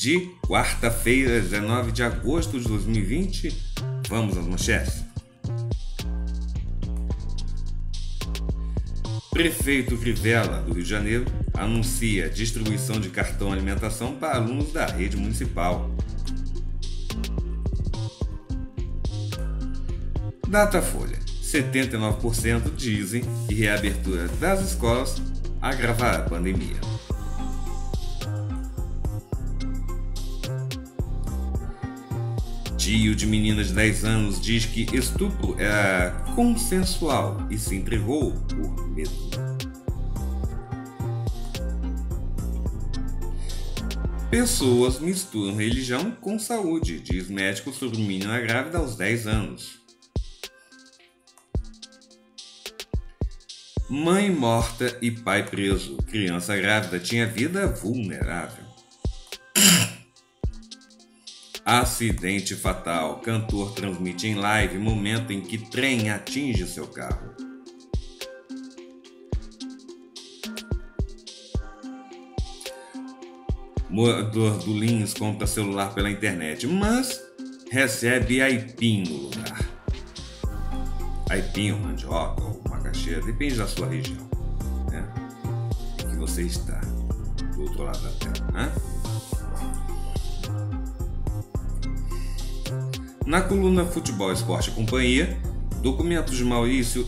de quarta-feira, 19 de agosto de 2020. Vamos às manchetes. Prefeito Crivella, do Rio de Janeiro, anuncia distribuição de cartão alimentação para alunos da rede municipal. Datafolha: 79% dizem que reabertura das escolas agravará a pandemia. Tio de menina de 10 anos diz que estupro era é consensual e se entregou por medo. Pessoas misturam religião com saúde, diz médico sobre menina grávida aos 10 anos. Mãe morta e pai preso. Criança grávida tinha vida vulnerável. Acidente fatal. Cantor transmite em live momento em que trem atinge seu carro. Morador do Lins compra celular pela internet, mas recebe aipim no lugar. Aipim, ou mandioca, ou macaxeira, depende da sua região, né? Em que você está, do outro lado da terra, né? Na coluna Futebol, Esporte e Companhia, documentos de Maurício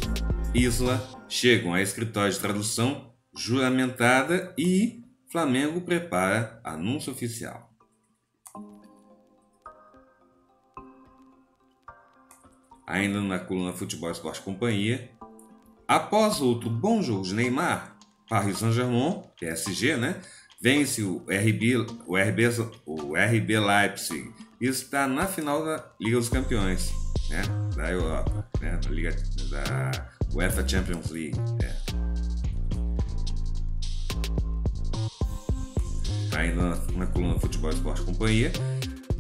Isla chegam a escritório de tradução juramentada e Flamengo prepara anúncio oficial. Ainda na coluna Futebol Esporte Companhia, após outro bom jogo de Neymar, Paris Saint-Germain, PSG, né? Vence o RB, o RB, o RB Leipzig isso está na final da Liga dos Campeões, né? Da Europa, né? Da Liga da UEFA Champions League. Né? Tá Ainda na, na coluna Futebol Esporte Companhia.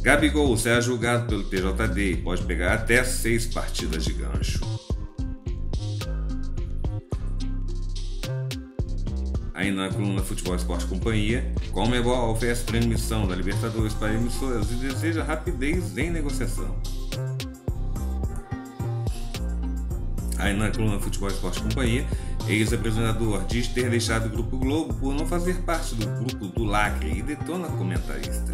Gabigol será julgado pelo TJD e pode pegar até seis partidas de gancho. Ainda na coluna Futebol Esporte Companhia, Comebol oferece transmissão da Libertadores para emissoras e deseja rapidez em negociação. Aí na coluna Futebol Esporte Companhia, ex-apresentador diz ter deixado o Grupo Globo por não fazer parte do grupo do Lacre e detona comentarista.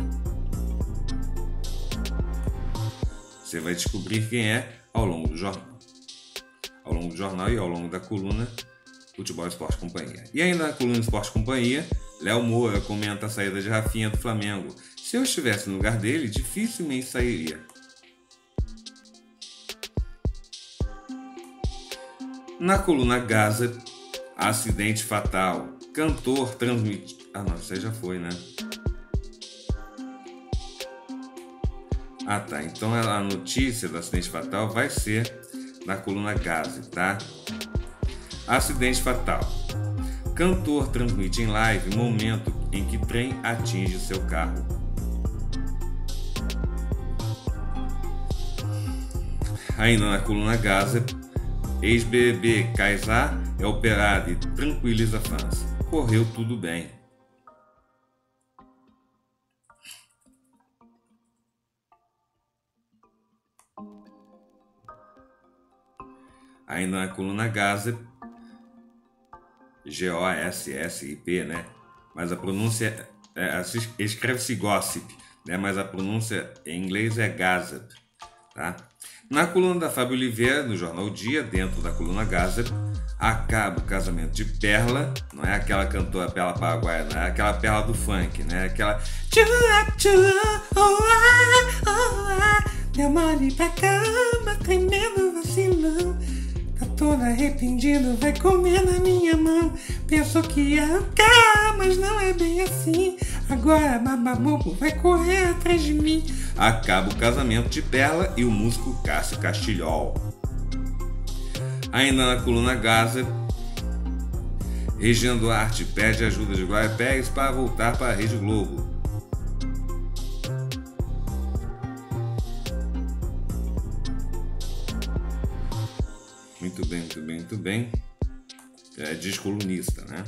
Você vai descobrir quem é ao longo do jornal. Ao longo do jornal e ao longo da coluna Futebol Esporte Companhia. E ainda na coluna Esporte Companhia, Léo Moura comenta a saída de Rafinha do Flamengo. Se eu estivesse no lugar dele, dificilmente sairia. Na coluna Gaza, acidente fatal. Cantor transmite. Ah, não, você já foi, né? Ah, tá. Então a notícia do acidente fatal vai ser na coluna Gaza, tá? Acidente fatal. Cantor transmite em live momento em que trem atinge seu carro. Ainda na coluna Gaza, ex-BBB Kaysar é operado e tranquiliza fãs. Correu tudo bem. Ainda na coluna Gaza, G-O-S-S-I-P, né? Mas a pronúncia. É, é Escreve-se gossip, né? Mas a pronúncia em inglês é gossip, tá? Na coluna da Fábio Oliveira, no jornal o Dia, dentro da coluna Gossip, acaba o casamento de Perla, não é aquela cantora Perla Paraguaia, não é aquela Perla do funk, né? É aquela. Meu oh, ah, oh, ah, mole pra cama, tremendo vacilão todo arrependido vai comer na minha mão. Pensou que ia arrancar, mas não é bem assim. Agora Mamamoco vai correr atrás de mim. Acaba o casamento de Bela e o músico Cássio Castilhol. Ainda na coluna Gaza, Regina Duarte pede ajuda de Glória Pérez para voltar para a Rede Globo. muito bem, muito bem, muito bem. É descolunista, né?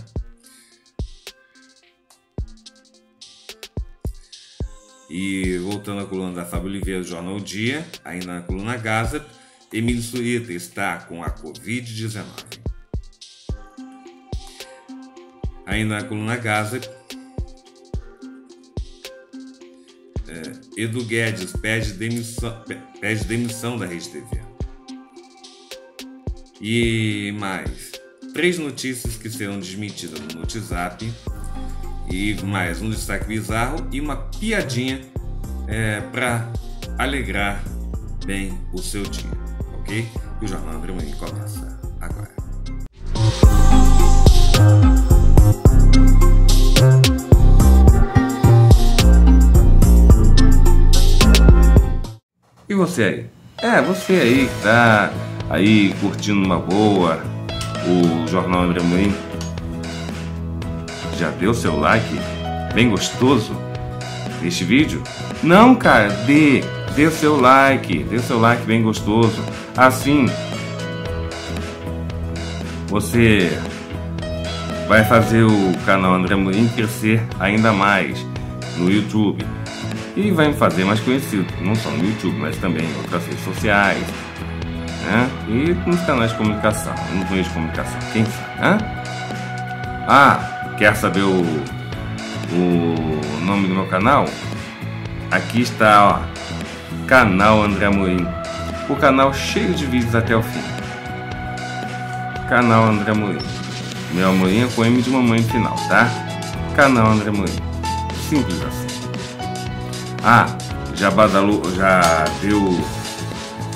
E voltando à coluna da Fábio Oliveira, Jornal o Dia, ainda na coluna Gaza, Emílio Surita está com a Covid-19. Ainda na coluna Gaza, é, Edu Guedes pede demissão, pede demissão da Rede TV. E mais três notícias que serão desmentidas no WhatsApp. E mais um destaque bizarro e uma piadinha é, para alegrar bem o seu dia, ok? O Jornal André começa agora. E você aí? É, você aí que tá aí curtindo uma boa o Jornal Embremoim. Já deu seu like? Bem gostoso? Este vídeo? Não, cara, dê, dê seu like, dê seu like bem gostoso. Assim, você vai fazer o canal André Morim crescer ainda mais no YouTube e vai me fazer mais conhecido, não só no YouTube, mas também em outras redes sociais, né? E nos canais de comunicação, nos meios de comunicação, quem sabe, né? Ah, quer saber o, o nome do meu canal? Aqui está, ó, canal André Amorim. O canal cheio de vídeos até o fim. Canal André Amorim. Meu Amorim é com M de mamãe final, tá? Canal André Amorim. Simples assim. Ah, já badalou, já deu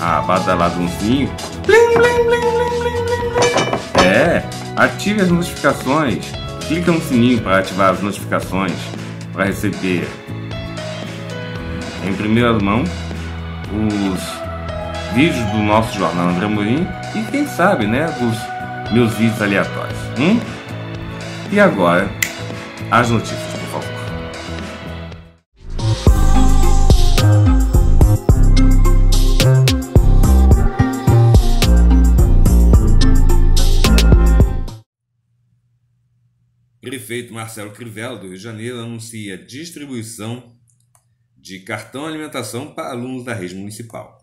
a badaladãozinho. Blim, blim, blim, é, ative as notificações. Clica no sininho para ativar as notificações para receber em primeira mão os vídeos do nosso jornal André Morim e quem sabe, né, dos meus vídeos aleatórios. Hum? E agora, as notícias. prefeito Marcelo Crivella, do Rio de Janeiro, anuncia distribuição de cartão alimentação para alunos da rede municipal.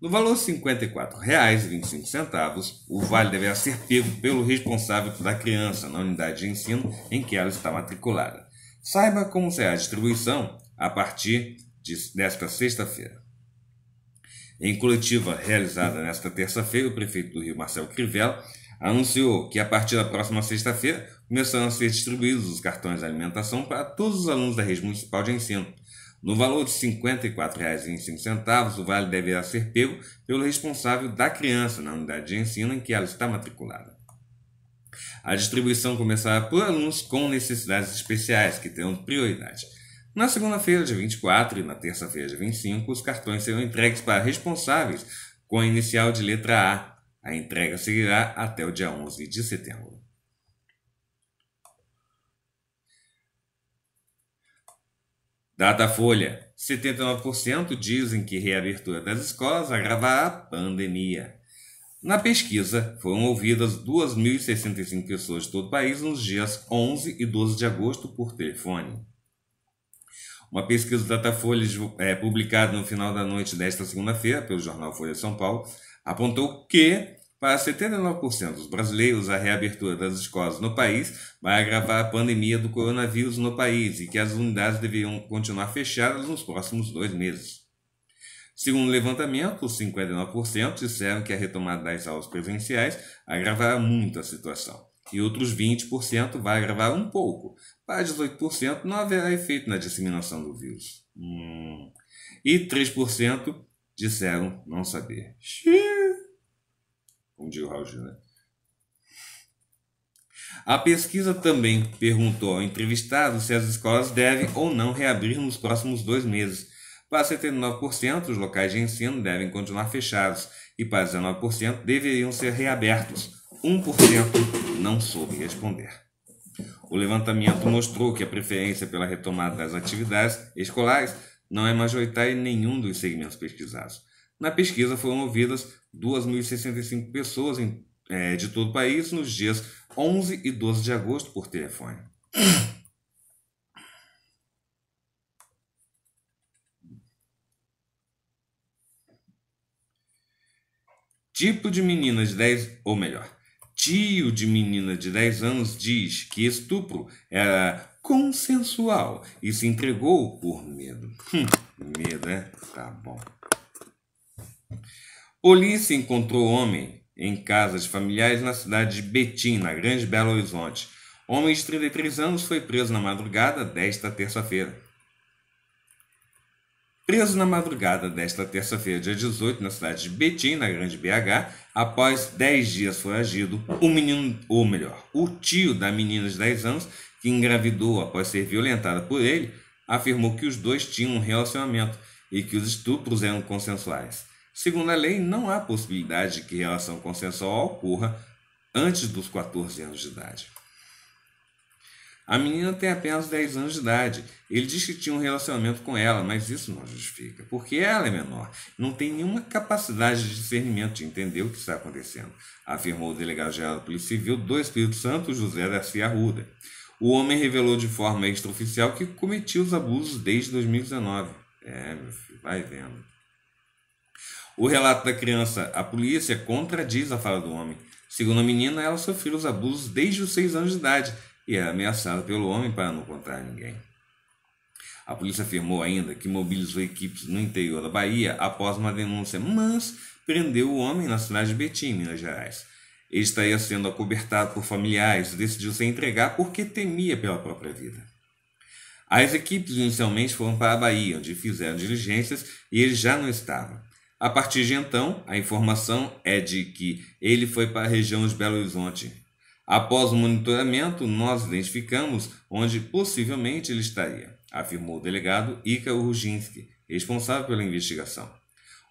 No valor R$ 54,25, o vale deverá ser pego pelo responsável da criança na unidade de ensino em que ela está matriculada. Saiba como será a distribuição a partir de, desta sexta-feira. Em coletiva realizada nesta terça-feira, o prefeito do Rio, Marcelo Crivella, anunciou que a partir da próxima sexta-feira começarão a ser distribuídos os cartões de alimentação para todos os alunos da rede municipal de ensino. No valor de R$ 54,25, o vale deverá ser pego pelo responsável da criança na unidade de ensino em que ela está matriculada. A distribuição começará por alunos com necessidades especiais, que terão prioridade. Na segunda-feira, de 24, e na terça-feira, de 25, os cartões serão entregues para responsáveis com a inicial de letra A, a entrega seguirá até o dia 11 de setembro. Datafolha. 79% dizem que reabertura das escolas agravará a pandemia. Na pesquisa, foram ouvidas 2.065 pessoas de todo o país nos dias 11 e 12 de agosto por telefone. Uma pesquisa do Datafolha é, publicada no final da noite desta segunda-feira pelo jornal Folha São Paulo apontou que, para 79% dos brasileiros, a reabertura das escolas no país vai agravar a pandemia do coronavírus no país e que as unidades deveriam continuar fechadas nos próximos dois meses. Segundo o levantamento, 59% disseram que a retomada das aulas presenciais agravará muito a situação e outros 20% vai agravar um pouco. Para 18%, não haverá efeito na disseminação do vírus. Hum. E 3% disseram não saber. Xiii como diz o Raul Gil, né? A pesquisa também perguntou ao entrevistado se as escolas devem ou não reabrir nos próximos dois meses. Para 79%, os locais de ensino devem continuar fechados e para 19% deveriam ser reabertos. 1% não soube responder. O levantamento mostrou que a preferência pela retomada das atividades escolares não é majoritária em nenhum dos segmentos pesquisados. Na pesquisa foram ouvidas 2.065 pessoas em, é, de todo o país nos dias 11 e 12 de agosto por telefone. Tipo de menina de 10, ou melhor, tio de menina de 10 anos diz que estupro era consensual e se entregou por medo. Hum, medo, é? Tá bom. Polícia encontrou homem em casas familiares na cidade de Betim, na Grande Belo Horizonte. Homem de 33 anos foi preso na madrugada desta terça-feira. Preso na madrugada desta terça-feira, dia 18, na cidade de Betim, na Grande BH, após 10 dias foragido, o menino, ou melhor, o tio da menina de 10 anos, que engravidou após ser violentada por ele, afirmou que os dois tinham um relacionamento e que os estupros eram consensuais. Segundo a lei, não há possibilidade de que relação consensual ocorra antes dos 14 anos de idade. A menina tem apenas 10 anos de idade. Ele diz que tinha um relacionamento com ela, mas isso não justifica, porque ela é menor, não tem nenhuma capacidade de discernimento de entender o que está acontecendo, afirmou o delegado-geral da Polícia Civil do Espírito Santo, José Garcia Arruda. O homem revelou de forma extraoficial que cometia os abusos desde 2019. É, meu filho, vai vendo. O relato da criança à polícia contradiz a fala do homem. Segundo a menina, ela sofreu os abusos desde os seis anos de idade e era é ameaçada pelo homem para não contar a ninguém. A polícia afirmou ainda que mobilizou equipes no interior da Bahia após uma denúncia, mas prendeu o homem na cidade de Betim, Minas Gerais. Ele estaria sendo acobertado por familiares e decidiu se entregar porque temia pela própria vida. As equipes inicialmente foram para a Bahia, onde fizeram diligências e ele já não estava. A partir de então, a informação é de que ele foi para a região de Belo Horizonte. Após o monitoramento, nós identificamos onde possivelmente ele estaria, afirmou o delegado Ika Urginski, responsável pela investigação.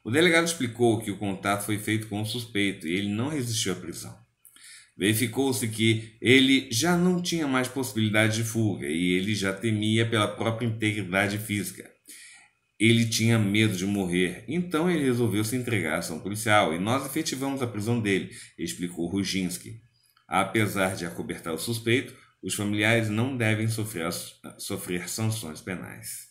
O delegado explicou que o contato foi feito com o suspeito e ele não resistiu à prisão. Verificou-se que ele já não tinha mais possibilidade de fuga e ele já temia pela própria integridade física. Ele tinha medo de morrer, então ele resolveu se entregar a ação policial e nós efetivamos a prisão dele, explicou Ruginski. Apesar de acobertar o suspeito, os familiares não devem sofrer, sofrer sanções penais.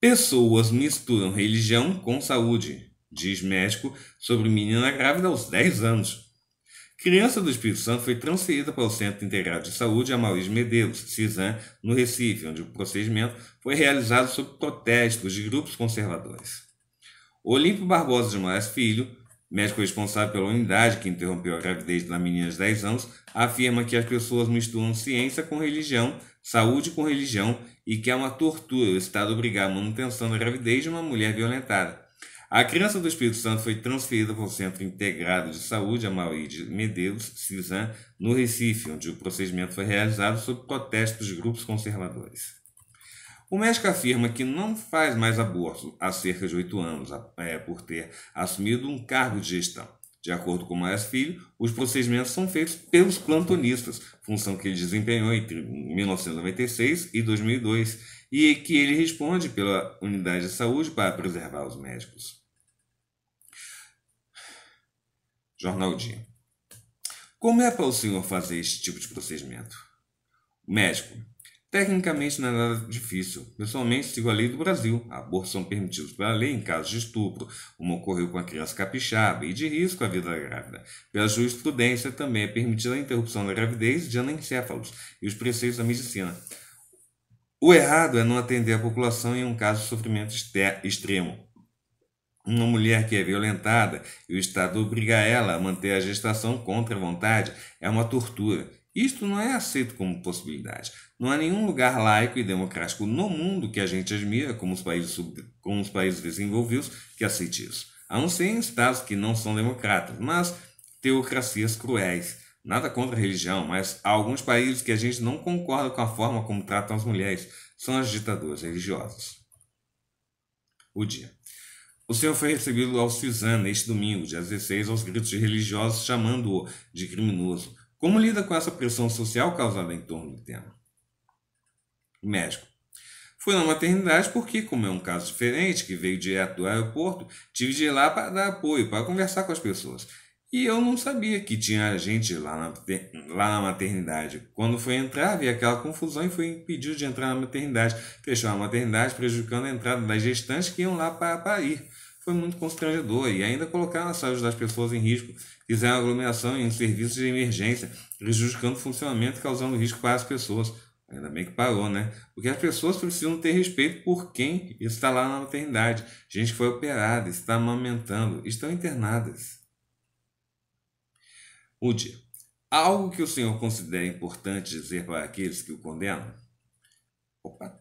Pessoas misturam religião com saúde, diz médico sobre menina grávida aos 10 anos. Criança do Espírito Santo foi transferida para o Centro Integrado de Saúde Amaury Medeiros, CISAM, no Recife, onde o procedimento foi realizado sob protestos de grupos conservadores. Olímpio Barbosa de Moraes Filho, médico responsável pela unidade que interrompeu a gravidez da menina de 10 anos, afirma que as pessoas misturam ciência com religião, saúde com religião e que é uma tortura o Estado obrigar a manutenção da gravidez de uma mulher violentada a criança do Espírito Santo foi transferida para o Centro Integrado de Saúde Amaury de Medeiros, Cisan, no Recife, onde o procedimento foi realizado sob protesto dos grupos conservadores. O médico afirma que não faz mais aborto há cerca de oito anos, é, por ter assumido um cargo de gestão. De acordo com o Maias Filho, os procedimentos são feitos pelos plantonistas, função que ele desempenhou entre 1996 e 2002, e que ele responde pela unidade de saúde para preservar os médicos. Jornal Dia. Como é para o senhor fazer este tipo de procedimento? médico. Tecnicamente não é nada difícil. Pessoalmente sigo a lei do Brasil. Abortos são permitidos pela lei em casos de estupro, como ocorreu com a criança capixaba, e de risco à vida da grávida. Pela jurisprudência também é permitida a interrupção da gravidez de anencefalos e os preceitos da medicina. O errado é não atender a população em um caso de sofrimento extremo. Uma mulher que é violentada e o Estado obriga ela a manter a gestação contra a vontade é uma tortura. Isto não é aceito como possibilidade. Não há nenhum lugar laico e democrático no mundo que a gente admira, como os países, sub... como os países desenvolvidos, que aceite isso. A não ser em estados que não são democratas, mas teocracias cruéis. Nada contra a religião, mas há alguns países que a gente não concorda com a forma como tratam as mulheres. São as ditaduras religiosas. O dia. O Senhor foi recebido ao Cisana este domingo, dia 16, aos gritos de religiosos chamando-o de criminoso. Como lida com essa pressão social causada em torno do tema? Médico. Fui na maternidade porque, como é um caso diferente, que veio direto do aeroporto, tive de ir lá para dar apoio, para conversar com as pessoas. E eu não sabia que tinha gente lá na, lá na maternidade. Quando fui entrar, vi aquela confusão e fui impedido de entrar na maternidade. Fechou a maternidade, prejudicando a entrada das gestantes que iam lá para parir foi muito constrangedor e ainda colocaram a saúde das pessoas em risco, fizeram aglomeração em serviços de emergência, prejudicando o funcionamento e causando risco para as pessoas. Ainda bem que parou, né? Porque as pessoas precisam ter respeito por quem está lá na maternidade. Gente que foi operada, está amamentando, estão internadas. Udi, há Algo que o Senhor considera importante dizer para aqueles que o condenam? Opa.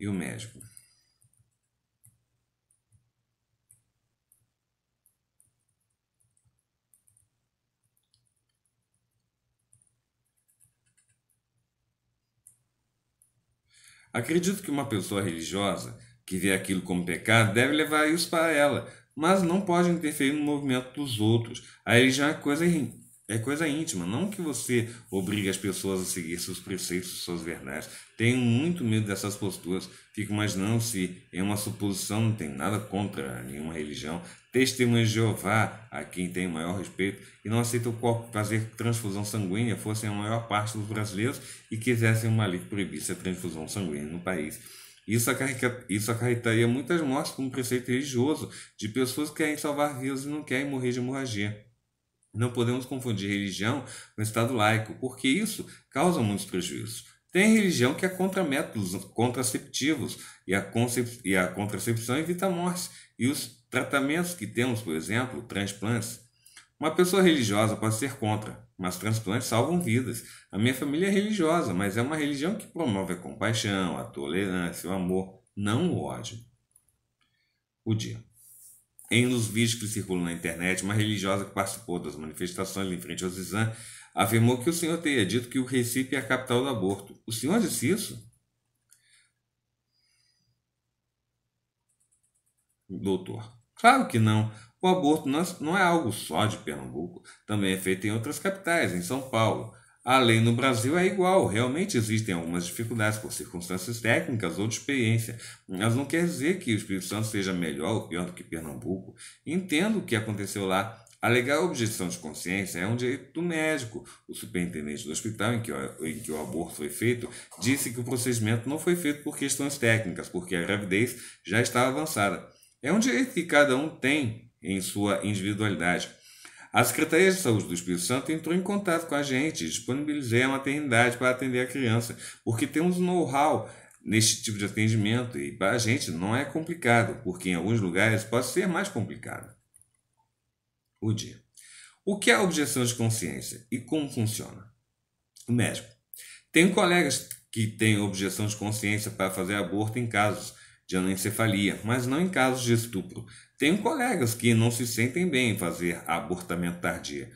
E o médico? Acredito que uma pessoa religiosa que vê aquilo como pecado deve levar isso para ela, mas não pode interferir no movimento dos outros. A religião é coisa é coisa íntima, não que você obrigue as pessoas a seguir seus preceitos, suas verdades. Tenho muito medo dessas posturas. Fico imaginando se é uma suposição, não tem nada contra nenhuma religião. Testemunha de Jeová, a quem tem maior respeito, e não aceita o corpo fazer transfusão sanguínea, fossem a maior parte dos brasileiros e quisessem uma lei que proibisse a transfusão sanguínea no país. Isso, acarreta, isso acarretaria muitas mortes como preceito religioso de pessoas que querem salvar vidas e não querem morrer de hemorragia. Não podemos confundir religião com Estado laico, porque isso causa muitos prejuízos. Tem religião que é contra métodos contraceptivos e a, e a contracepção evita mortes e os tratamentos que temos, por exemplo, transplantes. Uma pessoa religiosa pode ser contra, mas transplantes salvam vidas. A minha família é religiosa, mas é uma religião que promove a compaixão, a tolerância, o amor, não o ódio. O dia. Em um dos vídeos que circulam na internet, uma religiosa que participou das manifestações em frente ao Zizan afirmou que o senhor teria dito que o Recife é a capital do aborto. O senhor disse isso? Doutor, claro que não. O aborto não é, é algo só de Pernambuco, também é feito em outras capitais, em São Paulo. A lei no Brasil é igual, realmente existem algumas dificuldades por circunstâncias técnicas ou de experiência, mas não quer dizer que o Espírito Santo seja melhor ou pior do que Pernambuco. Entendo o que aconteceu lá. Alegar objeção de consciência é um direito do médico. O superintendente do hospital em que, o, em que o aborto foi feito disse que o procedimento não foi feito por questões técnicas, porque a gravidez já estava avançada. É um direito que cada um tem em sua individualidade. A Secretaria de Saúde do Espírito Santo entrou em contato com a gente, disponibilizei a maternidade para atender a criança, porque temos know-how neste tipo de atendimento e para a gente não é complicado, porque em alguns lugares pode ser mais complicado. O dia. O que é a objeção de consciência e como funciona? O médico. Tenho colegas que têm objeção de consciência para fazer aborto em casos de anencefalia, mas não em casos de estupro. Tenho colegas que não se sentem bem em fazer abortamento tardio.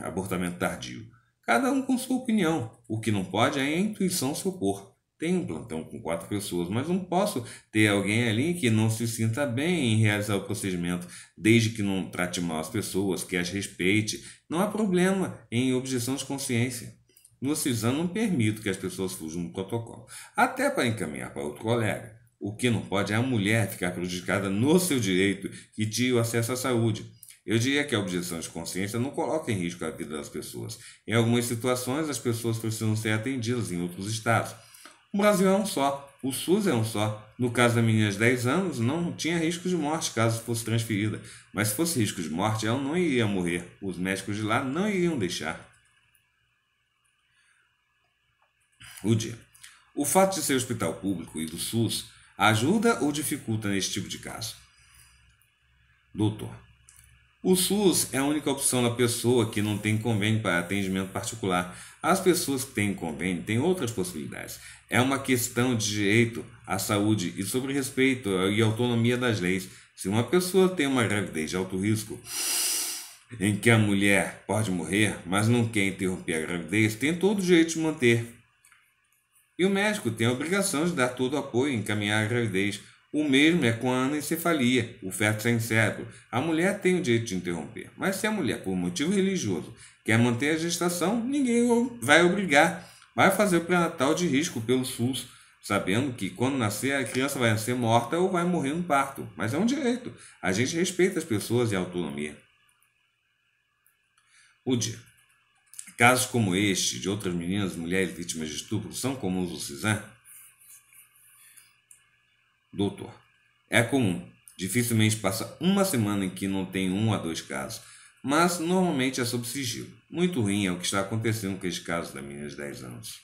Abortamento tardio. Cada um com sua opinião. O que não pode é a intuição se opor. Tenho um plantão com quatro pessoas, mas não posso ter alguém ali que não se sinta bem em realizar o procedimento, desde que não trate mal as pessoas, que as respeite. Não há problema em objeção de consciência. No CISAM não permito que as pessoas fujam do protocolo, até para encaminhar para outro colega. O que não pode é a mulher ficar prejudicada no seu direito que tinha o acesso à saúde. Eu diria que a objeção de consciência não coloca em risco a vida das pessoas. Em algumas situações, as pessoas precisam ser atendidas em outros estados. O Brasil é um só, o SUS é um só. No caso da menina de 10 anos, não tinha risco de morte caso fosse transferida. Mas se fosse risco de morte, ela não iria morrer. Os médicos de lá não iriam deixar. O dia. O fato de ser hospital público e do SUS Ajuda ou dificulta nesse tipo de caso? Doutor, o SUS é a única opção da pessoa que não tem convênio para atendimento particular. As pessoas que têm convênio têm outras possibilidades. É uma questão de direito à saúde e sobre respeito e autonomia das leis. Se uma pessoa tem uma gravidez de alto risco, em que a mulher pode morrer, mas não quer interromper a gravidez, tem todo o direito de manter e o médico tem a obrigação de dar todo o apoio e encaminhar a gravidez. O mesmo é com a anencefalia, o feto sem cérebro. A mulher tem o direito de interromper, mas se a mulher, por motivo religioso, quer manter a gestação, ninguém vai obrigar. Vai fazer o pré-natal de risco pelo SUS, sabendo que quando nascer a criança vai nascer morta ou vai morrer no parto. Mas é um direito. A gente respeita as pessoas e a autonomia. O dia. Casos como este de outras meninas e mulheres vítimas de estupro são comuns no CISAM? Doutor, é comum. Dificilmente passa uma semana em que não tem um a dois casos, mas normalmente é sob sigilo. Muito ruim é o que está acontecendo com este caso da menina de 10 anos.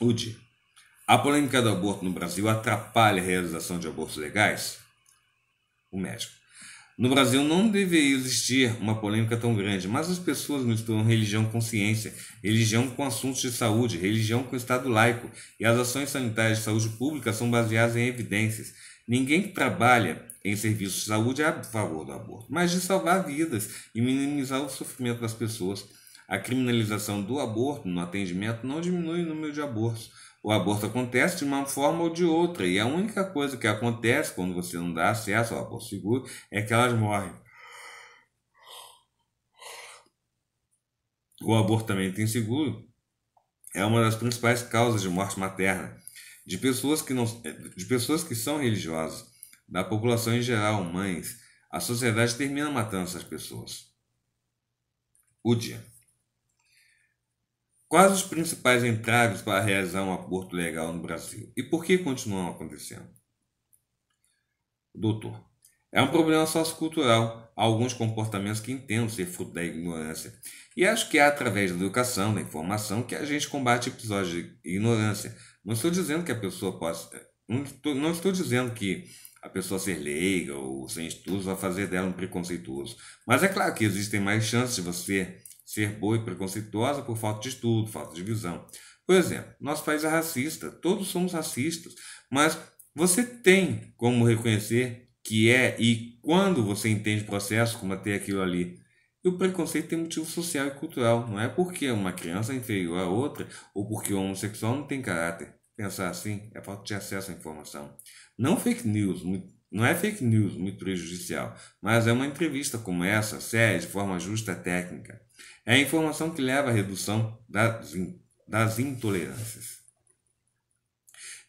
UD. A polêmica do aborto no Brasil atrapalha a realização de abortos legais? O médico. No Brasil não deveria existir uma polêmica tão grande, mas as pessoas misturam religião com ciência, religião com assuntos de saúde, religião com Estado laico, e as ações sanitárias de saúde pública são baseadas em evidências. Ninguém que trabalha em serviços de saúde é a favor do aborto, mas de salvar vidas e minimizar o sofrimento das pessoas. A criminalização do aborto no atendimento não diminui o número de abortos, o aborto acontece de uma forma ou de outra, e a única coisa que acontece quando você não dá acesso ao aborto seguro é que elas morrem. O abortamento inseguro é uma das principais causas de morte materna de pessoas que, não, de pessoas que são religiosas, da população em geral, mães. A sociedade termina matando essas pessoas. O dia. Quais os principais entraves para realizar um aborto legal no Brasil e por que continuam acontecendo? Doutor, é um problema sociocultural, há alguns comportamentos que entendo ser fruto da ignorância. E acho que é através da educação, da informação, que a gente combate episódios de ignorância. Não estou dizendo que a pessoa possa. Eh, não estou, não estou dizendo que a pessoa ser leiga ou sem estudos vai fazer dela um preconceituoso. Mas é claro que existem mais chances de você ser boa e preconceituosa por falta de estudo, falta de visão. Por exemplo, nosso país é racista, todos somos racistas, mas você tem como reconhecer que é e quando você entende o processo, como até aquilo ali. E o preconceito tem motivo social e cultural, não é porque uma criança é inferior à outra ou porque o homossexual não tem caráter. Pensar assim é falta de acesso à informação. Não fake news, não é fake news muito prejudicial, mas é uma entrevista como essa, séria, de forma justa técnica. É a informação que leva à redução das, das intolerâncias.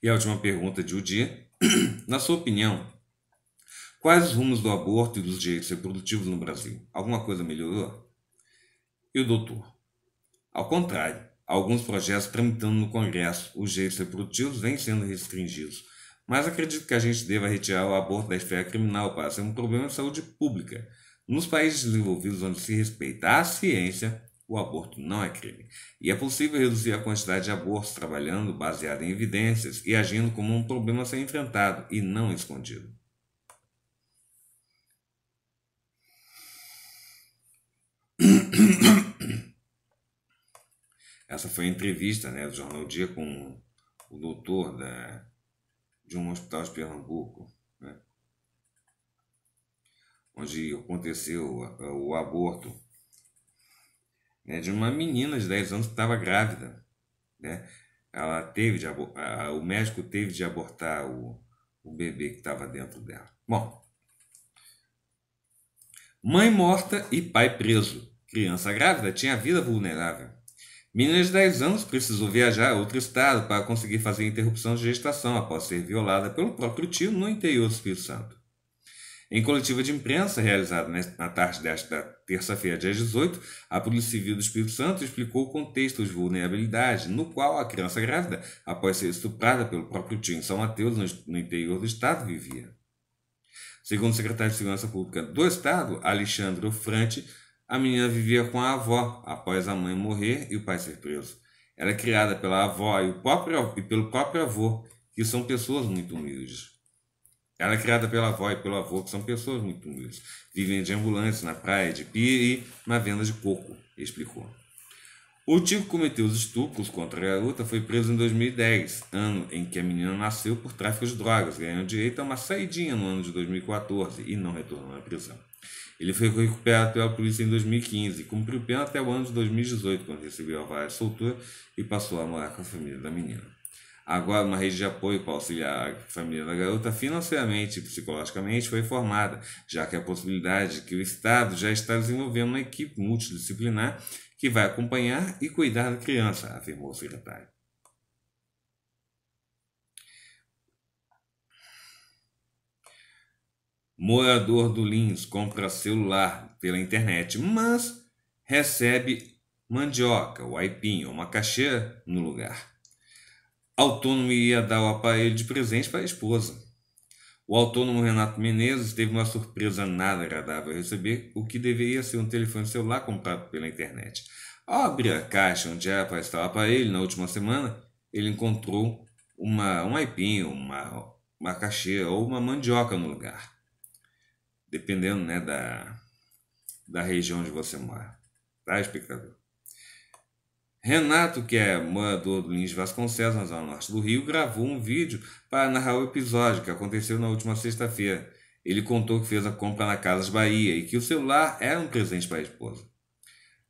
E a última pergunta de o dia. É, na sua opinião, quais os rumos do aborto e dos direitos reprodutivos no Brasil? Alguma coisa melhorou? E o doutor? Ao contrário, alguns projetos tramitando no Congresso, os direitos reprodutivos vêm sendo restringidos. Mas acredito que a gente deva retirar o aborto da esfera criminal para ser um problema de saúde pública nos países desenvolvidos onde se respeita a ciência, o aborto não é crime. E é possível reduzir a quantidade de abortos trabalhando baseado em evidências e agindo como um problema a ser enfrentado e não escondido. Essa foi a entrevista né, do Jornal Dia com o doutor da, de um hospital de Pernambuco onde aconteceu o aborto né, de uma menina de 10 anos que estava grávida. Né? Ela teve de o médico teve de abortar o, o bebê que estava dentro dela. Bom, mãe morta e pai preso. Criança grávida tinha vida vulnerável. Menina de 10 anos precisou viajar a outro estado para conseguir fazer interrupção de gestação após ser violada pelo próprio tio no interior do Espírito Santo. Em coletiva de imprensa realizada na tarde desta terça-feira, dia 18, a Polícia Civil do Espírito Santo explicou o contexto de vulnerabilidade no qual a criança grávida, após ser estuprada pelo próprio tio em São Mateus, no interior do estado, vivia. Segundo o secretário de Segurança Pública do estado, Alexandre Frante, a menina vivia com a avó após a mãe morrer e o pai ser preso. Ela Era é criada pela avó e, próprio, e pelo próprio avô, que são pessoas muito humildes. Ela é criada pela avó e pelo avô, que são pessoas muito humildes. Vivem de ambulantes na praia, de pia e na venda de coco, explicou. O tio que cometeu os estupros contra a garota foi preso em 2010, ano em que a menina nasceu por tráfico de drogas, ganhando direito a uma saidinha no ano de 2014 e não retornou à prisão. Ele foi recuperado pela polícia em 2015 e cumpriu pena até o ano de 2018, quando recebeu a vara de soltura e passou a morar com a família da menina. Agora, uma rede de apoio para auxiliar a família da garota financeiramente e psicologicamente foi formada, já que a possibilidade que o Estado já está desenvolvendo uma equipe multidisciplinar que vai acompanhar e cuidar da criança, afirmou o secretário. Morador do Lins compra celular pela internet, mas recebe mandioca, o aipim ou macaxeira no lugar autônomo ia dar o aparelho de presente para a esposa. O autônomo Renato Menezes teve uma surpresa nada agradável ao receber o que deveria ser um telefone celular comprado pela internet. Ao abrir a caixa onde era para estar o aparelho na última semana, ele encontrou uma, um aipim, uma macaxeira ou uma mandioca no lugar. Dependendo né, da, da região onde você mora. Tá, espectador? Renato, que é morador do Lins Vasconcelos, na zona norte do Rio, gravou um vídeo para narrar o episódio que aconteceu na última sexta-feira. Ele contou que fez a compra na Casas Bahia e que o celular era um presente para a esposa.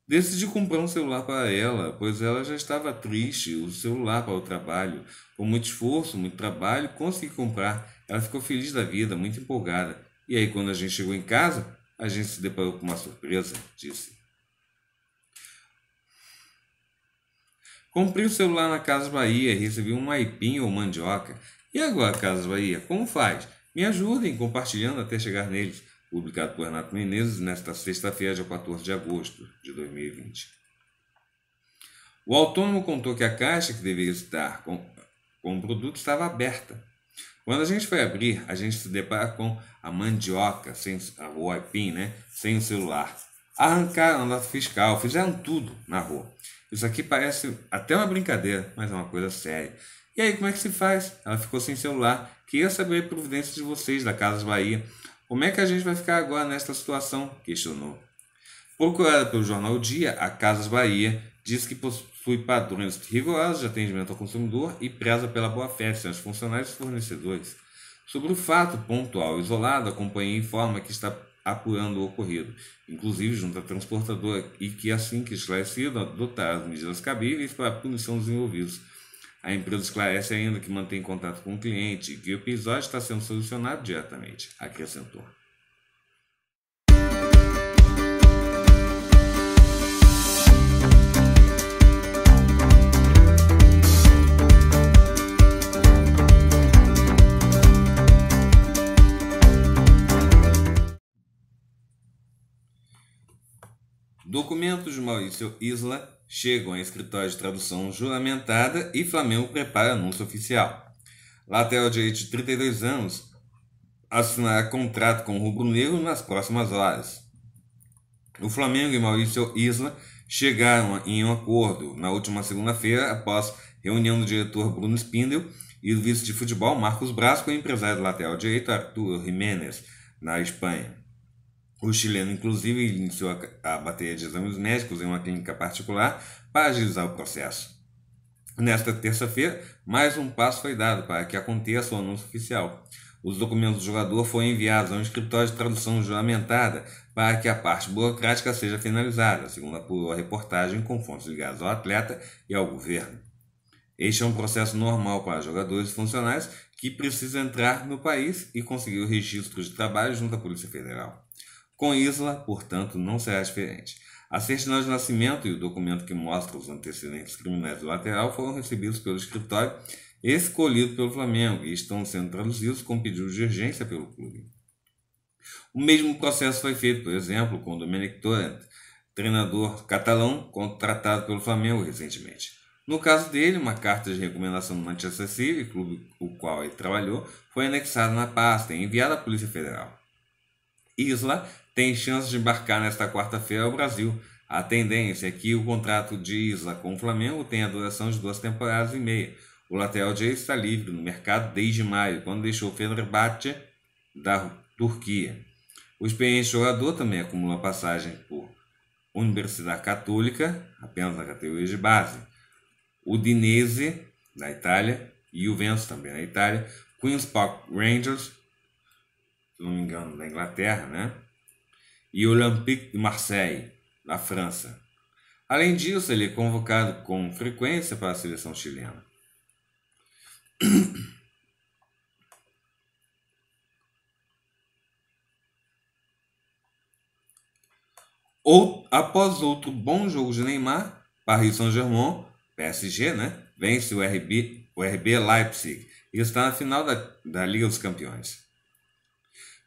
Decidi comprar um celular para ela, pois ela já estava triste, o celular para o trabalho. Com muito esforço, muito trabalho, consegui comprar. Ela ficou feliz da vida, muito empolgada. E aí, quando a gente chegou em casa, a gente se deparou com uma surpresa, disse. Comprei o celular na Casa Bahia e recebi um maipim ou mandioca. E agora, Casa Bahia, como faz? Me ajudem compartilhando até chegar neles. Publicado por Renato Menezes nesta sexta-feira, dia 14 de agosto de 2020. O autônomo contou que a caixa que deveria estar com, com o produto estava aberta. Quando a gente foi abrir, a gente se depara com a mandioca, sem, o aipim, né? Sem o celular. Arrancaram a nota fiscal, fizeram tudo na rua. Isso aqui parece até uma brincadeira, mas é uma coisa séria. E aí, como é que se faz? Ela ficou sem celular. Queria saber providência de vocês, da Casas Bahia. Como é que a gente vai ficar agora nesta situação? Questionou. Procurada pelo jornal Dia, a Casas Bahia diz que possui padrões rigorosos de atendimento ao consumidor e preza pela boa-fé de seus funcionários e fornecedores. Sobre o fato pontual isolado, a companhia informa que está apurando o ocorrido, inclusive junto à transportadora, e que, assim que esclarecido, adotar as medidas cabíveis para a punição dos envolvidos. A empresa esclarece ainda que mantém contato com o cliente e que o episódio está sendo solucionado diretamente, acrescentou. Documentos de Maurício Isla chegam a escritório de tradução juramentada e Flamengo prepara anúncio oficial. Lateral direito de 32 anos assinará contrato com o Rubro Negro nas próximas horas. O Flamengo e Maurício Isla chegaram em um acordo na última segunda-feira após reunião do diretor Bruno Spindel e do vice de futebol Marcos Brasco e o empresário lateral direito Arthur Jiménez, na Espanha. O chileno, inclusive, iniciou a, bateria de exames médicos em uma clínica particular para agilizar o processo. Nesta terça-feira, mais um passo foi dado para que aconteça o anúncio oficial. Os documentos do jogador foram enviados a um escritório de tradução juramentada para que a parte burocrática seja finalizada, segundo apurou a reportagem com fontes ligadas ao atleta e ao governo. Este é um processo normal para jogadores e funcionários que precisam entrar no país e conseguir o registro de trabalho junto à Polícia Federal. Com Isla, portanto, não será diferente. A certidão de nascimento e o documento que mostra os antecedentes criminais do lateral foram recebidos pelo escritório escolhido pelo Flamengo e estão sendo traduzidos com pedido de urgência pelo clube. O mesmo processo foi feito, por exemplo, com Domenic Torrent, treinador catalão contratado pelo Flamengo recentemente. No caso dele, uma carta de recomendação do Manchester City, clube o qual ele trabalhou, foi anexada na pasta e enviada à Polícia Federal. Isla tem chance de embarcar nesta quarta-feira ao Brasil. A tendência é que o contrato de Isla com o Flamengo tenha duração de duas temporadas e meia. O lateral direito está livre no mercado desde maio, quando deixou o Fenerbahçe da Turquia. O experiente jogador também acumula passagem por Universidade Católica, apenas na categoria de base, Udinese, da Itália, e Juventus, também na Itália, Queen's Park Rangers, se não me engano, da Inglaterra, né? e Olympique de Marseille, na França. Além disso, ele é convocado com frequência para a seleção chilena. após outro bom jogo de Neymar, Paris Saint-Germain, PSG, né? Vence o RB, o RB Leipzig e está na final da, da Liga dos Campeões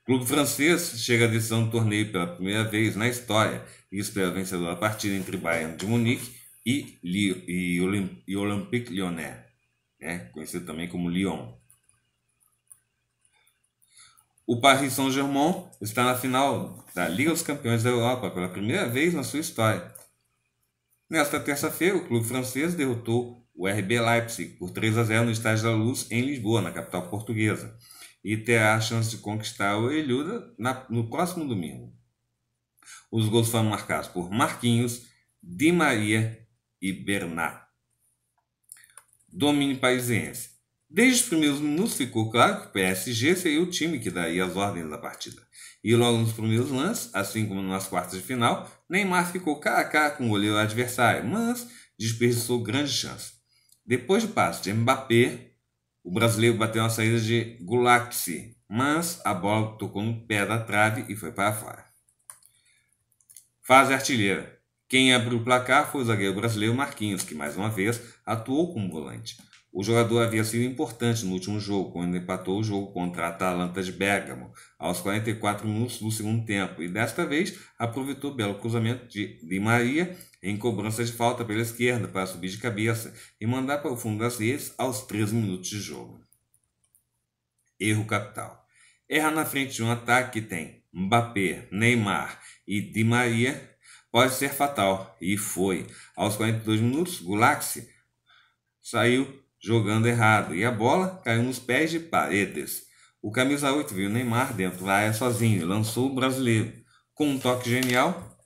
clube francês chega à decisão do torneio pela primeira vez na história e espera é, vencedor da partida entre Bayern de Munique e, e, Olymp e Olympique Lyonnais, né? conhecido também como Lyon. O Paris Saint-Germain está na final da Liga dos Campeões da Europa pela primeira vez na sua história. Nesta terça-feira, o clube francês derrotou o RB Leipzig por 3 a 0 no Estádio da Luz, em Lisboa, na capital portuguesa e terá a chance de conquistar o Ilhuda no próximo domingo. Os gols foram marcados por Marquinhos, Di Maria e Bernat. Domínio parisiense. Desde os primeiros minutos ficou claro que o PSG seria o time que daria as ordens da partida. E logo nos primeiros lances, assim como nas quartas de final, Neymar ficou cara a cara com o goleiro adversário, mas desperdiçou grande chance. Depois do passe de Mbappé, o brasileiro bateu na saída de Gulaxi, mas a bola tocou no pé da trave e foi para fora. Fase artilheira. Quem abriu o placar foi o zagueiro brasileiro Marquinhos, que mais uma vez atuou como volante. O jogador havia sido importante no último jogo, quando empatou o jogo contra a Atalanta de Bergamo, aos 44 minutos do segundo tempo, e desta vez aproveitou o belo cruzamento de Di Maria em cobrança de falta pela esquerda para subir de cabeça e mandar para o fundo das redes aos 13 minutos de jogo. Erro capital. Erra na frente de um ataque que tem Mbappé, Neymar e Di Maria pode ser fatal. E foi. Aos 42 minutos, Gulaxi saiu jogando errado e a bola caiu nos pés de Paredes. O camisa 8 viu Neymar dentro da área sozinho e lançou o brasileiro. Com um toque genial,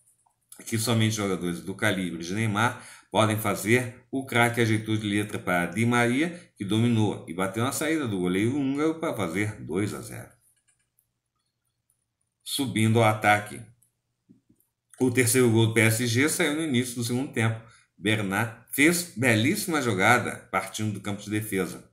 que somente jogadores do calibre de Neymar podem fazer, o craque ajeitou de letra para Di Maria, que dominou e bateu na saída do goleiro húngaro para fazer 2 a 0. Subindo ao ataque. O terceiro gol do PSG saiu no início do segundo tempo. Bernat fez belíssima jogada partindo do campo de defesa.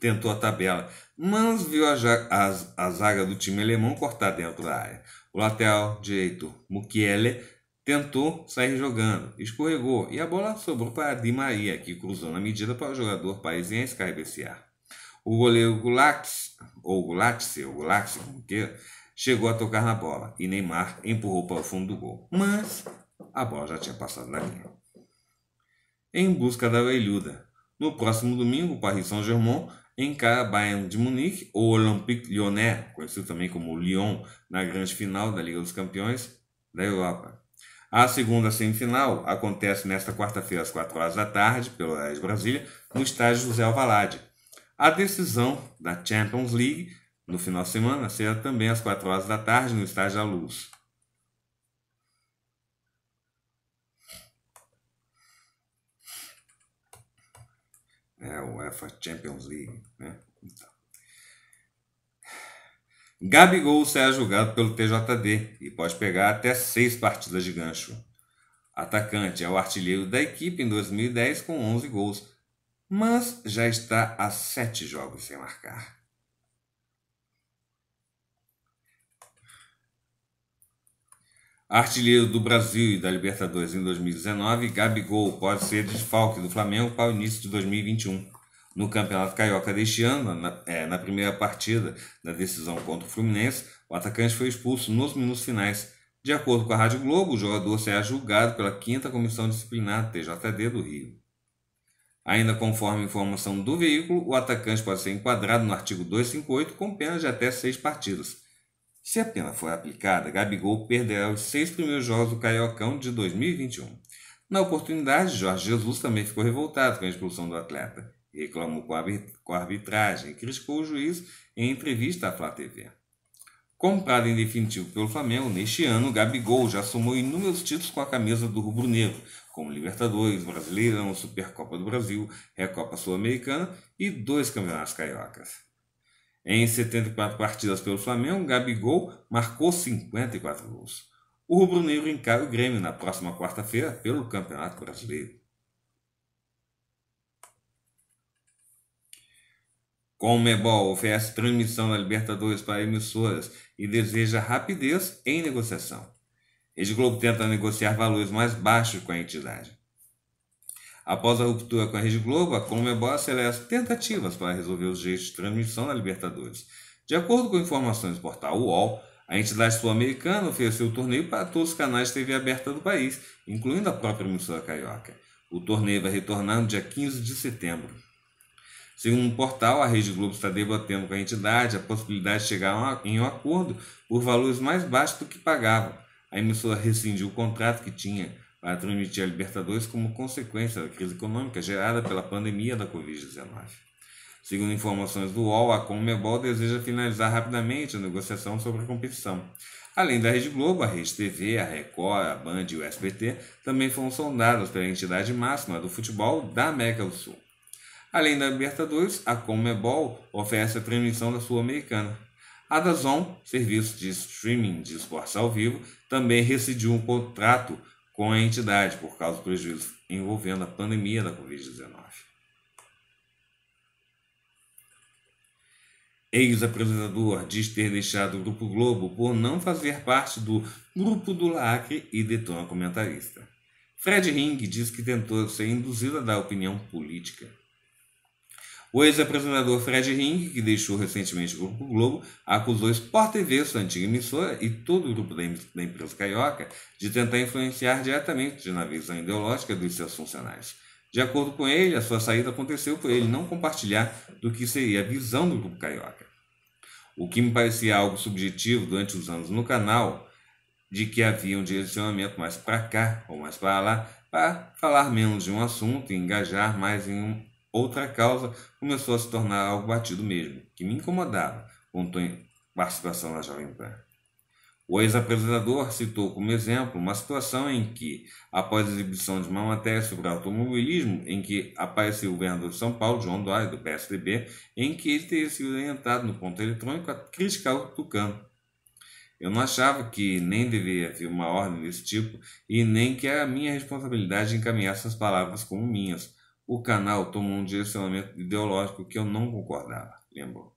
Tentou a tabela, mas viu a, a, a zaga do time alemão cortar dentro da área. O lateral direito, Mukiele, tentou sair jogando, escorregou e a bola sobrou para Di Maria, que cruzou na medida para o jogador parisiense cabecear. O goleiro Gulax, ou Gulatse, ou Gulax, como que, chegou a tocar na bola e Neymar empurrou para o fundo do gol. Mas a bola já tinha passado na linha em busca da orelhuda. No próximo domingo, Paris Saint-Germain encara Bayern de Munique ou Olympique Lyonnais, conhecido também como Lyon, na grande final da Liga dos Campeões da Europa. A segunda semifinal acontece nesta quarta-feira às 4 horas da tarde, pelo horário de Brasília, no estádio José Alvalade. A decisão da Champions League no final de semana será também às 4 horas da tarde no estádio da Luz. né? o UEFA Champions League. Né? Então. Gabigol será é julgado pelo TJD e pode pegar até seis partidas de gancho. Atacante é o artilheiro da equipe em 2010 com 11 gols, mas já está a sete jogos sem marcar. Artilheiro do Brasil e da Libertadores em 2019, Gabigol pode ser desfalque do Flamengo para o início de 2021. No Campeonato Carioca deste ano, na, é, na primeira partida da decisão contra o Fluminense, o atacante foi expulso nos minutos finais. De acordo com a Rádio Globo, o jogador será julgado pela 5 Comissão Disciplinar TJD do Rio. Ainda conforme informação do veículo, o atacante pode ser enquadrado no artigo 258 com pena de até seis partidas. Se a pena for aplicada, Gabigol perderá os seis primeiros jogos do Caiocão de 2021. Na oportunidade, Jorge Jesus também ficou revoltado com a expulsão do atleta. Reclamou com a arbitragem e criticou o juiz em entrevista à Flá TV. Comprado em definitivo pelo Flamengo, neste ano, Gabigol já somou inúmeros títulos com a camisa do Rubro Negro, como Libertadores, Brasileirão, Supercopa do Brasil, Recopa Sul-Americana e dois campeonatos cariocas. Em 74 partidas pelo Flamengo, Gabigol marcou 54 gols. O rubro-negro encara o Grêmio na próxima quarta-feira pelo Campeonato Brasileiro. Comebol oferece transmissão da Libertadores para emissoras e deseja rapidez em negociação. Rede Globo tenta negociar valores mais baixos com a entidade. Após a ruptura com a Rede Globo, a Comebol acelera as tentativas para resolver os direitos de transmissão da Libertadores. De acordo com informações do portal UOL, a entidade sul-americana ofereceu o torneio para todos os canais de TV aberta do país, incluindo a própria emissora carioca. O torneio vai retornar no dia 15 de setembro. Segundo o um portal, a Rede Globo está debatendo com a entidade a possibilidade de chegar em um acordo por valores mais baixos do que pagava. A emissora rescindiu o contrato que tinha para transmitir a Libertadores como consequência da crise econômica gerada pela pandemia da Covid-19. Segundo informações do UOL, a Comebol deseja finalizar rapidamente a negociação sobre a competição. Além da Rede Globo, a Rede TV, a Record, a Band e o SBT também foram sondados pela entidade máxima do futebol da América do Sul. Além da Libertadores, a Comebol oferece a transmissão da Sul-Americana. A Dazon, serviço de streaming de esportes ao vivo, também rescindiu um contrato com a entidade por causa do prejuízo envolvendo a pandemia da Covid-19. Ex-apresentador diz ter deixado o Grupo Globo por não fazer parte do Grupo do Lacre e detona comentarista. Fred Ring diz que tentou ser induzido a dar opinião política. O ex-apresentador Fred Ring, que deixou recentemente o Grupo Globo, acusou Sport TV, sua antiga emissora, e todo o grupo da empresa carioca de tentar influenciar diretamente na visão ideológica dos seus funcionários. De acordo com ele, a sua saída aconteceu por ele não compartilhar do que seria a visão do grupo carioca. O que me parecia algo subjetivo durante os anos no canal, de que havia um direcionamento mais para cá ou mais para lá, para falar menos de um assunto e engajar mais em um Outra causa começou a se tornar algo batido mesmo, que me incomodava, contou em participação na Jovem Pan. O ex-apresentador citou como exemplo uma situação em que, após a exibição de uma matéria sobre automobilismo, em que apareceu o governador de São Paulo, João Dória, do PSDB, em que ele teria sido orientado no ponto eletrônico a criticar o Tucano. Eu não achava que nem deveria haver uma ordem desse tipo e nem que era minha responsabilidade encaminhar essas palavras como minhas, o canal tomou um direcionamento ideológico que eu não concordava, lembrou.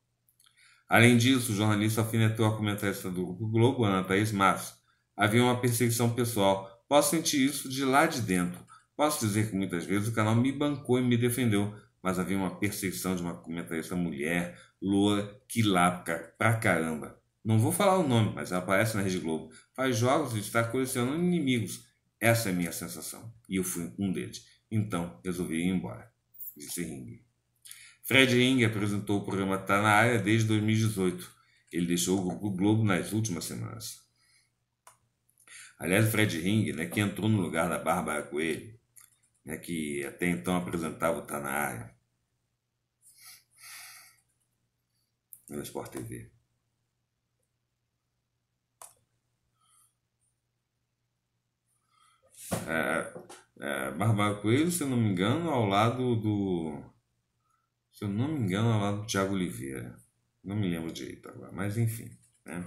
Além disso, o jornalista afinetou a comentarista do Grupo Globo, Ana Thaís Matos. Havia uma perseguição pessoal. Posso sentir isso de lá de dentro. Posso dizer que muitas vezes o canal me bancou e me defendeu, mas havia uma perseguição de uma comentarista mulher, loa, que lapca pra caramba. Não vou falar o nome, mas ela aparece na Rede Globo. Faz jogos e está colecionando inimigos. Essa é a minha sensação. E eu fui um deles. Então, resolvi ir embora, disse Ring. Fred Ring apresentou o programa Tá na Área desde 2018. Ele deixou o Grupo Globo nas últimas semanas. Aliás, o Fred Ring, né, que entrou no lugar da Bárbara Coelho, né, que até então apresentava o Tá na Área. No Sport TV. É, é, Coelho, se eu não me engano, ao lado do. Se eu não me engano, ao lado do Tiago Oliveira. Não me lembro direito agora, mas enfim. Né?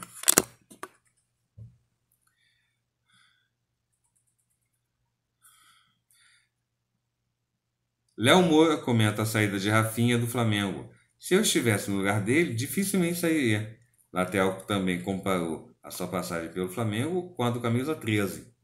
Léo Moura comenta a saída de Rafinha do Flamengo. Se eu estivesse no lugar dele, dificilmente sairia. Lateral também comparou a sua passagem pelo Flamengo com a do camisa 13.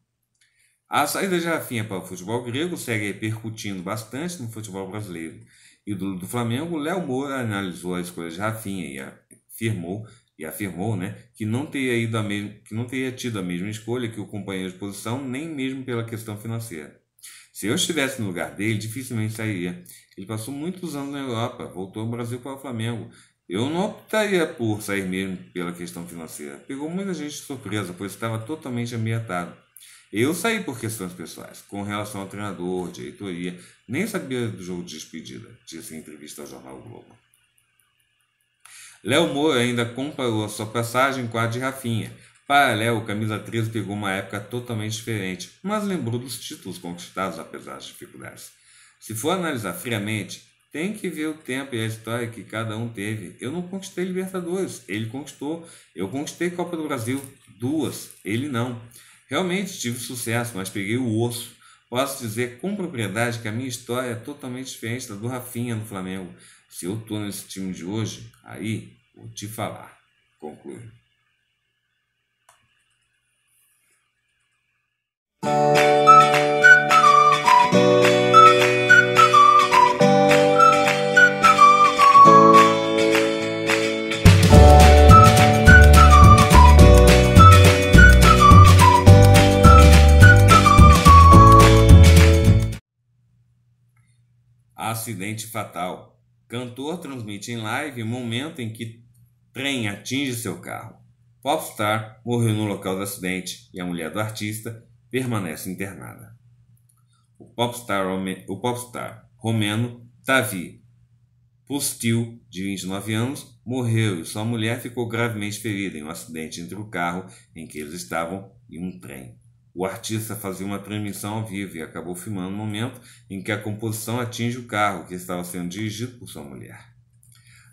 A saída de Rafinha para o futebol grego segue repercutindo bastante no futebol brasileiro. e do Flamengo, Léo Moura analisou a escolha de Rafinha e afirmou e afirmou né, que, não teria ido a que não teria tido a mesma escolha que o companheiro de posição, nem mesmo pela questão financeira. Se eu estivesse no lugar dele, dificilmente sairia. Ele passou muitos anos na Europa, voltou ao Brasil para o Flamengo. Eu não optaria por sair mesmo pela questão financeira. Pegou muita gente de surpresa, pois estava totalmente ambientado. Eu saí por questões pessoais, com relação ao treinador, diretoria, nem sabia do jogo de despedida, disse em entrevista ao jornal Globo. Léo Moura ainda comparou a sua passagem com a de Rafinha. Para Léo, o camisa 13 pegou uma época totalmente diferente, mas lembrou dos títulos conquistados apesar das dificuldades. Se for analisar friamente, tem que ver o tempo e a história que cada um teve. Eu não conquistei Libertadores, ele conquistou. Eu conquistei Copa do Brasil, duas, ele não. Realmente tive sucesso, mas peguei o osso. Posso dizer com propriedade que a minha história é totalmente diferente da do Rafinha no Flamengo. Se eu tô nesse time de hoje, aí vou te falar. Conclui. acidente fatal. Cantor transmite em live o momento em que trem atinge seu carro. Popstar morreu no local do acidente e a mulher do artista permanece internada. O popstar, o popstar romeno Tavi Pustil, de 29 anos, morreu e sua mulher ficou gravemente ferida em um acidente entre o carro em que eles estavam e um trem. O artista fazia uma transmissão ao vivo e acabou filmando o momento em que a composição atinge o carro que estava sendo dirigido por sua mulher.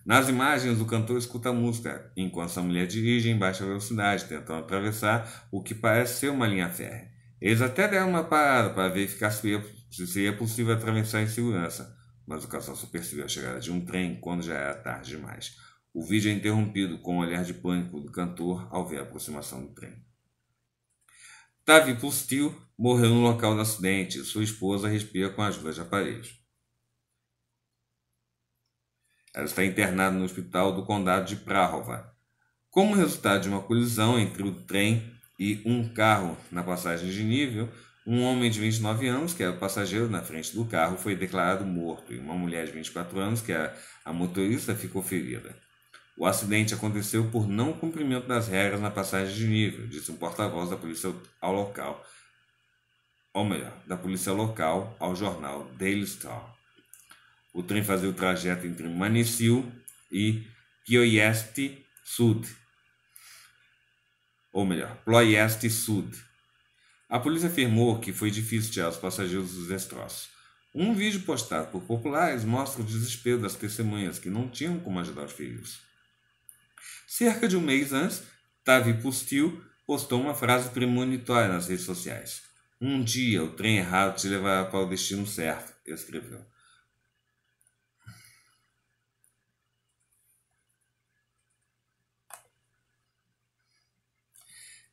Nas imagens, o cantor escuta a música, enquanto a mulher dirige em baixa velocidade, tentando atravessar o que parece ser uma linha férrea. Eles até deram uma parada para verificar se seria possível atravessar em segurança, mas o casal só percebeu a chegada de um trem quando já era tarde demais. O vídeo é interrompido com o um olhar de pânico do cantor ao ver a aproximação do trem. Tavi Pustil morreu no local do acidente sua esposa respira com as de aparelhos. Ela está internada no hospital do condado de Prahova, como resultado de uma colisão entre o trem e um carro na passagem de nível, um homem de 29 anos, que era passageiro na frente do carro, foi declarado morto e uma mulher de 24 anos, que era a motorista, ficou ferida. O acidente aconteceu por não cumprimento das regras na passagem de nível, disse um porta-voz da polícia ao local. Ou melhor, da polícia local ao jornal Daily Star. O trem fazia o trajeto entre Manizio e Ploiesti Sud. Ou melhor, Ploiesti Sud. A polícia afirmou que foi difícil tirar os passageiros dos destroços. Um vídeo postado por populares mostra o desespero das testemunhas que não tinham como ajudar os filhos. Cerca de um mês antes, Tavi Pustil postou uma frase premonitória nas redes sociais. Um dia o trem errado te levará para o destino certo, escreveu.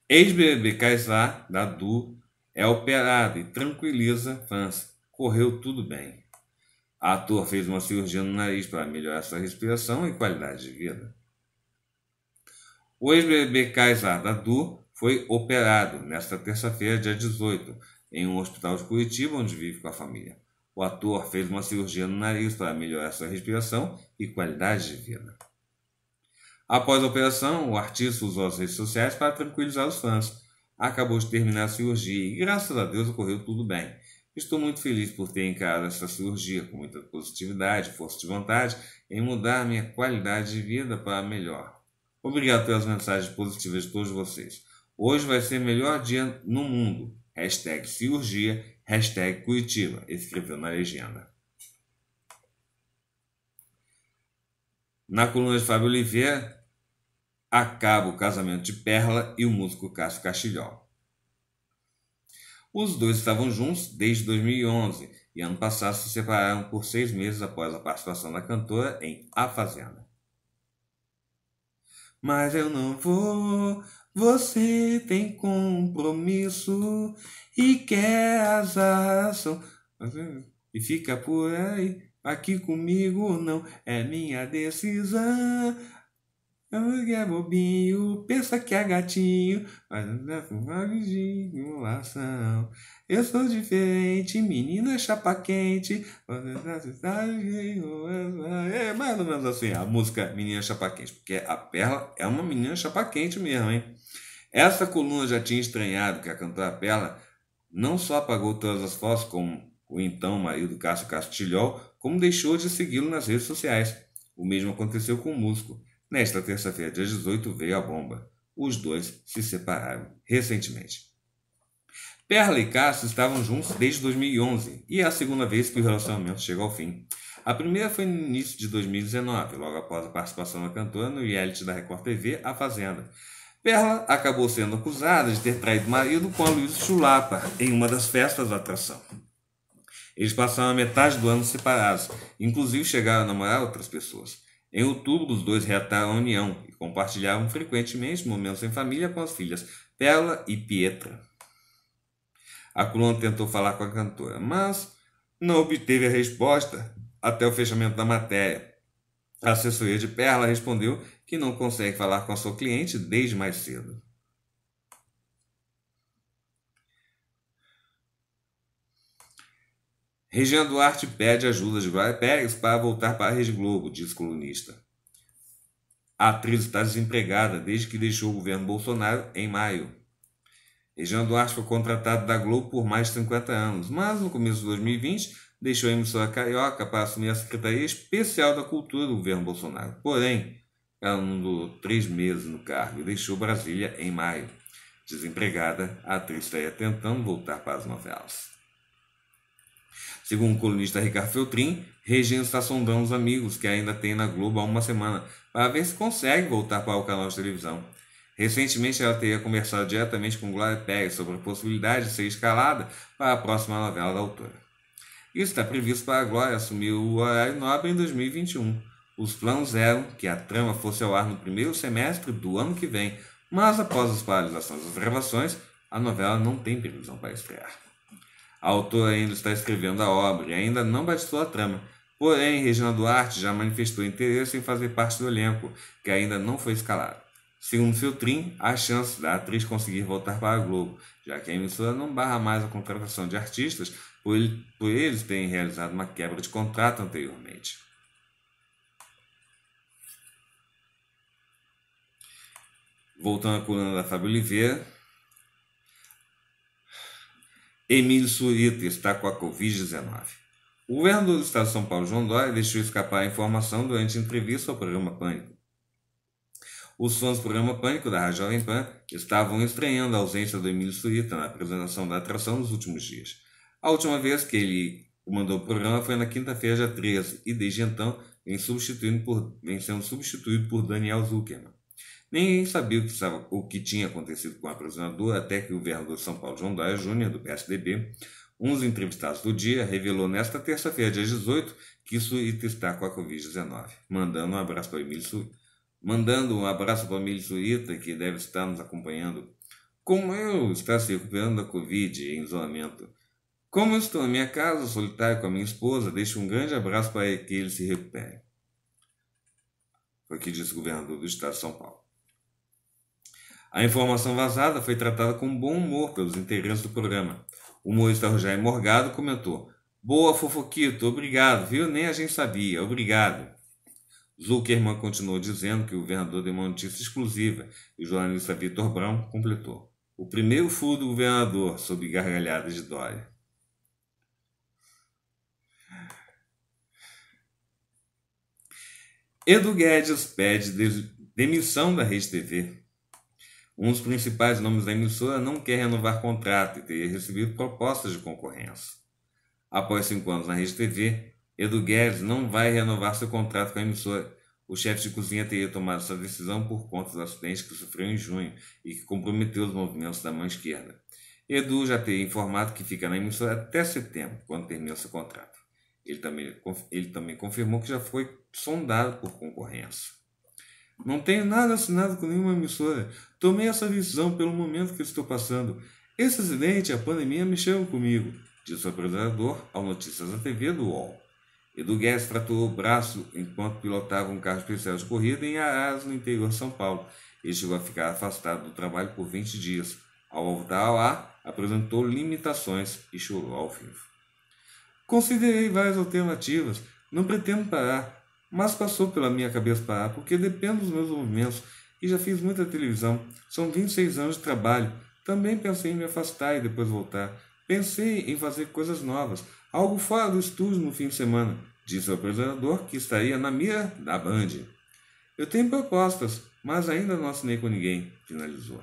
Ex-BBB Kaysar, da Du, é operado e tranquiliza fãs. Correu tudo bem. A ator fez uma cirurgia no nariz para melhorar sua respiração e qualidade de vida. O ex-BBB Kaysar Dadu foi operado nesta terça-feira, dia 18, em um hospital de Curitiba, onde vive com a família. O ator fez uma cirurgia no nariz para melhorar sua respiração e qualidade de vida. Após a operação, o artista usou as redes sociais para tranquilizar os fãs. Acabou de terminar a cirurgia e, graças a Deus, ocorreu tudo bem. Estou muito feliz por ter encarado essa cirurgia com muita positividade, força de vontade em mudar minha qualidade de vida para melhor. Obrigado pelas mensagens positivas de todos vocês. Hoje vai ser o melhor dia no mundo. Hashtag cirurgia, hashtag Curitiba, escreveu é na legenda. Na coluna de Fábio Oliveira, acaba o casamento de Perla e o músico Cássio Castilhó. Os dois estavam juntos desde 2011 e ano passado se separaram por seis meses após a participação da cantora em A Fazenda. Mas eu não vou. Você tem compromisso e quer ação. É, e fica por aí, aqui comigo não. É minha decisão. Que é bobinho, pensa que é gatinho, mas não é uma lação. Eu sou diferente, menina é chapa quente. É mais ou menos assim a música Menina Chapa Quente, porque a Perla é uma menina chapa quente mesmo, hein? Essa coluna já tinha estranhado que a cantora Perla não só apagou todas as fotos com o então marido Cássio Castilhol, como deixou de segui-lo nas redes sociais. O mesmo aconteceu com o músico. Nesta terça-feira, dia 18, veio a bomba. Os dois se separaram recentemente. Perla e Cássio estavam juntos desde 2011 e é a segunda vez que o relacionamento chega ao fim. A primeira foi no início de 2019, logo após a participação da cantora no reality da Record TV A Fazenda. Perla acabou sendo acusada de ter traído o marido com a Luísa Chulapa em uma das festas da atração. Eles passaram a metade do ano separados, inclusive chegaram a namorar outras pessoas. Em outubro, os dois reataram a união e compartilhavam frequentemente momentos em família com as filhas Perla e Pietra. A coluna tentou falar com a cantora, mas não obteve a resposta até o fechamento da matéria. A assessoria de Perla respondeu que não consegue falar com a sua cliente desde mais cedo. Regina Duarte pede ajuda de Glória Pérez para voltar para a Rede Globo, diz colunista. A atriz está desempregada desde que deixou o governo Bolsonaro em maio. E Duarte foi contratado da Globo por mais de 50 anos, mas no começo de 2020 deixou a emissora carioca para assumir a Secretaria Especial da Cultura do governo Bolsonaro. Porém, ela não durou três meses no cargo e deixou Brasília em maio. Desempregada, a atriz estaria tentando voltar para as novelas. Segundo o colunista Ricardo Feltrin, Regina está sondando os amigos que ainda tem na Globo há uma semana para ver se consegue voltar para o canal de televisão. Recentemente, ela teria conversado diretamente com Gloria Pérez sobre a possibilidade de ser escalada para a próxima novela da autora. Isso está previsto para a Glória assumir o horário nobre em 2021. Os planos eram que a trama fosse ao ar no primeiro semestre do ano que vem, mas após as paralisações das gravações, a novela não tem previsão para estrear. A autora ainda está escrevendo a obra e ainda não batizou a trama, porém Regina Duarte já manifestou interesse em fazer parte do elenco, que ainda não foi escalado. Segundo filtrim, há chance da atriz conseguir voltar para a Globo, já que a emissora não barra mais a contratação de artistas por, ele, por eles terem realizado uma quebra de contrato anteriormente. Voltando à coluna da Fábio Oliveira, Emílio Surita está com a Covid-19. O governador do estado de São Paulo, João Dória, deixou escapar a informação durante entrevista ao programa Pânico os fãs do programa Pânico da Rádio Jovem Pan estavam estranhando a ausência do Emílio Surita na apresentação da atração nos últimos dias. A última vez que ele comandou o programa foi na quinta-feira, dia 13, e desde então vem, substituindo por, vem sendo substituído por Daniel Zuckerman. Ninguém sabia o que, estava, o que tinha acontecido com o apresentador até que o vereador São Paulo, João Dória Júnior, do PSDB, um dos entrevistados do dia, revelou nesta terça-feira, dia 18, que Suíta está com a Covid-19. Mandando um abraço para o Emílio Suíta mandando um abraço para a família Surita, que deve estar nos acompanhando. Como eu estou se recuperando da Covid em isolamento? Como eu estou na minha casa solitário com a minha esposa, deixo um grande abraço para que ele se recupere. Foi o que disse o governador do estado de São Paulo. A informação vazada foi tratada com bom humor pelos integrantes do programa. O humorista Rogério Morgado comentou: Boa, Fofoquito, obrigado, viu? Nem a gente sabia, obrigado. Zuckerman continuou dizendo que o governador deu uma notícia exclusiva e o jornalista Vitor Brown completou. O primeiro furo do governador sob gargalhadas de Dória. Edu Guedes pede demissão da Rede TV. Um dos principais nomes da emissora não quer renovar contrato e teria recebido propostas de concorrência. Após cinco anos na Rede TV, Edu Guedes não vai renovar seu contrato com a emissora. O chefe de cozinha teria tomado sua decisão por conta dos acidentes que sofreu em junho e que comprometeu os movimentos da mão esquerda. Edu já teria informado que fica na emissora até setembro, quando termina seu contrato. Ele também, ele também confirmou que já foi sondado por concorrência. Não tenho nada assinado com nenhuma emissora. Tomei essa decisão pelo momento que estou passando. Esse acidente e a pandemia mexeram comigo, disse o apresentador ao Notícias da TV do UOL. Edu tratou o braço enquanto pilotava um carro especial de corrida em Arás, no interior de São Paulo. Ele chegou a ficar afastado do trabalho por 20 dias. Ao voltar lá, apresentou limitações e chorou ao vivo. Considerei várias alternativas. Não pretendo parar, mas passou pela minha cabeça parar, porque dependo dos meus movimentos e já fiz muita televisão. São 26 anos de trabalho. Também pensei em me afastar e depois voltar. Pensei em fazer coisas novas Algo fora dos estudos no fim de semana, disse o apresentador que estaria na mira da Band. Eu tenho propostas, mas ainda não assinei com ninguém, finalizou.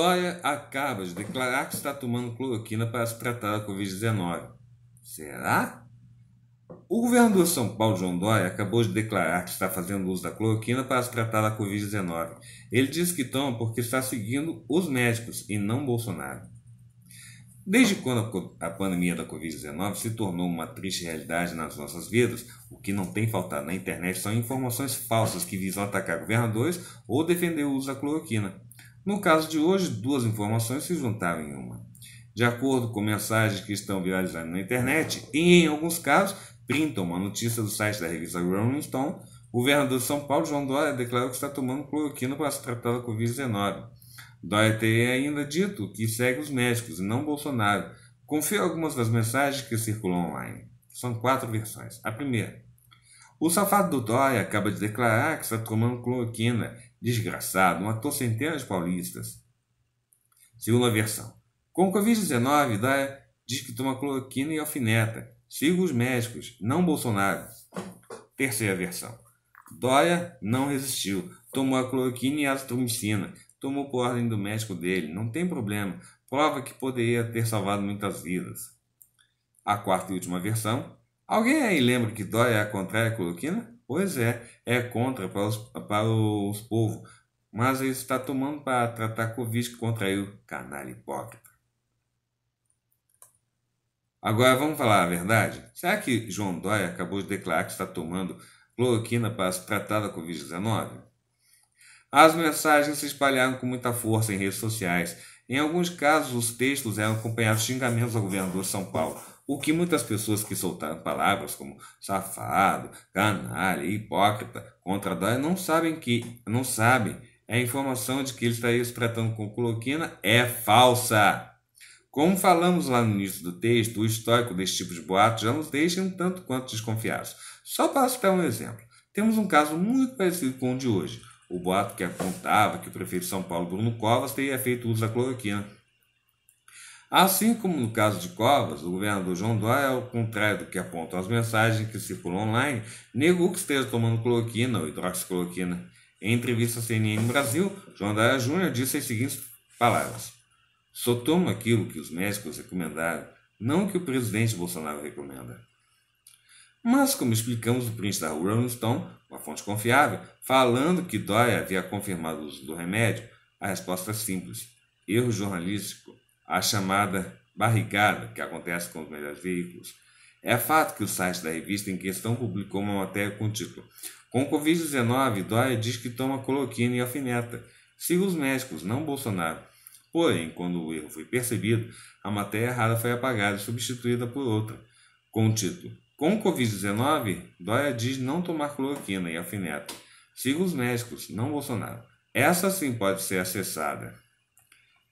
Dória acaba de declarar que está tomando cloroquina para se tratar da Covid-19. Será? O governador de São Paulo, João Dória, acabou de declarar que está fazendo uso da cloroquina para se tratar da Covid-19. Ele diz que toma porque está seguindo os médicos e não Bolsonaro. Desde quando a pandemia da Covid-19 se tornou uma triste realidade nas nossas vidas, o que não tem faltado na internet são informações falsas que visam atacar governadores ou defender o uso da cloroquina. No caso de hoje, duas informações se juntaram em uma. De acordo com mensagens que estão viralizando na internet, e em alguns casos, printam uma notícia do site da revista Rolling Stone, o governador de São Paulo, João Dória, declarou que está tomando cloroquina para se tratar da Covid-19. Dória tem ainda dito que segue os médicos e não Bolsonaro. Confira algumas das mensagens que circulam online. São quatro versões. A primeira. O safado do Dória acaba de declarar que está tomando cloroquina Desgraçado, matou centenas de paulistas. Segunda versão. Com Covid-19, Daia diz que toma cloroquina e alfineta. Siga os médicos, não Bolsonaro. Terceira versão. Dória não resistiu. Tomou a cloroquina e a azitromicina. Tomou por ordem do médico dele. Não tem problema. Prova que poderia ter salvado muitas vidas. A quarta e última versão. Alguém aí lembra que Dória é a contrária à cloroquina? Pois é, é contra para os, para os povos, mas ele está tomando para tratar Covid que contraiu, canal hipócrita. Agora vamos falar a verdade? Será que João Dória acabou de declarar que está tomando cloroquina para se tratar da Covid-19? As mensagens se espalharam com muita força em redes sociais em alguns casos, os textos eram acompanhados de xingamentos ao governador de São Paulo, o que muitas pessoas que soltaram palavras como safado, canalha, hipócrita contra Dória não sabem que não sabem. É a informação de que ele estaria se tratando com cloroquina é falsa. Como falamos lá no início do texto, o histórico desse tipo de boato já nos deixa um tanto quanto desconfiados. Só para citar um exemplo, temos um caso muito parecido com o de hoje o boato que apontava que o prefeito de São Paulo, Bruno Covas, teria feito uso da cloroquina. Assim como no caso de Covas, o governador João Dória, ao contrário do que apontam as mensagens que circulam online, negou que esteja tomando cloroquina ou hidroxicloroquina. Em entrevista à CNN Brasil, João Dória Júnior disse as seguintes palavras: Só tomo aquilo que os médicos recomendaram, não o que o presidente Bolsonaro recomenda. Mas, como explicamos, o príncipe da Rolling Stone, uma fonte confiável, falando que Dória havia confirmado o uso do remédio, a resposta é simples: erro jornalístico, a chamada barrigada que acontece com os melhores veículos. É fato que o site da revista em questão publicou uma matéria com o título Com Covid-19, Dória diz que toma coloquina e alfineta. Siga os médicos, não Bolsonaro. Porém, quando o erro foi percebido, a matéria errada foi apagada e substituída por outra, com o título com o Covid-19, Dória diz não tomar cloroquina e alfineto. Siga os médicos, não Bolsonaro. Essa sim pode ser acessada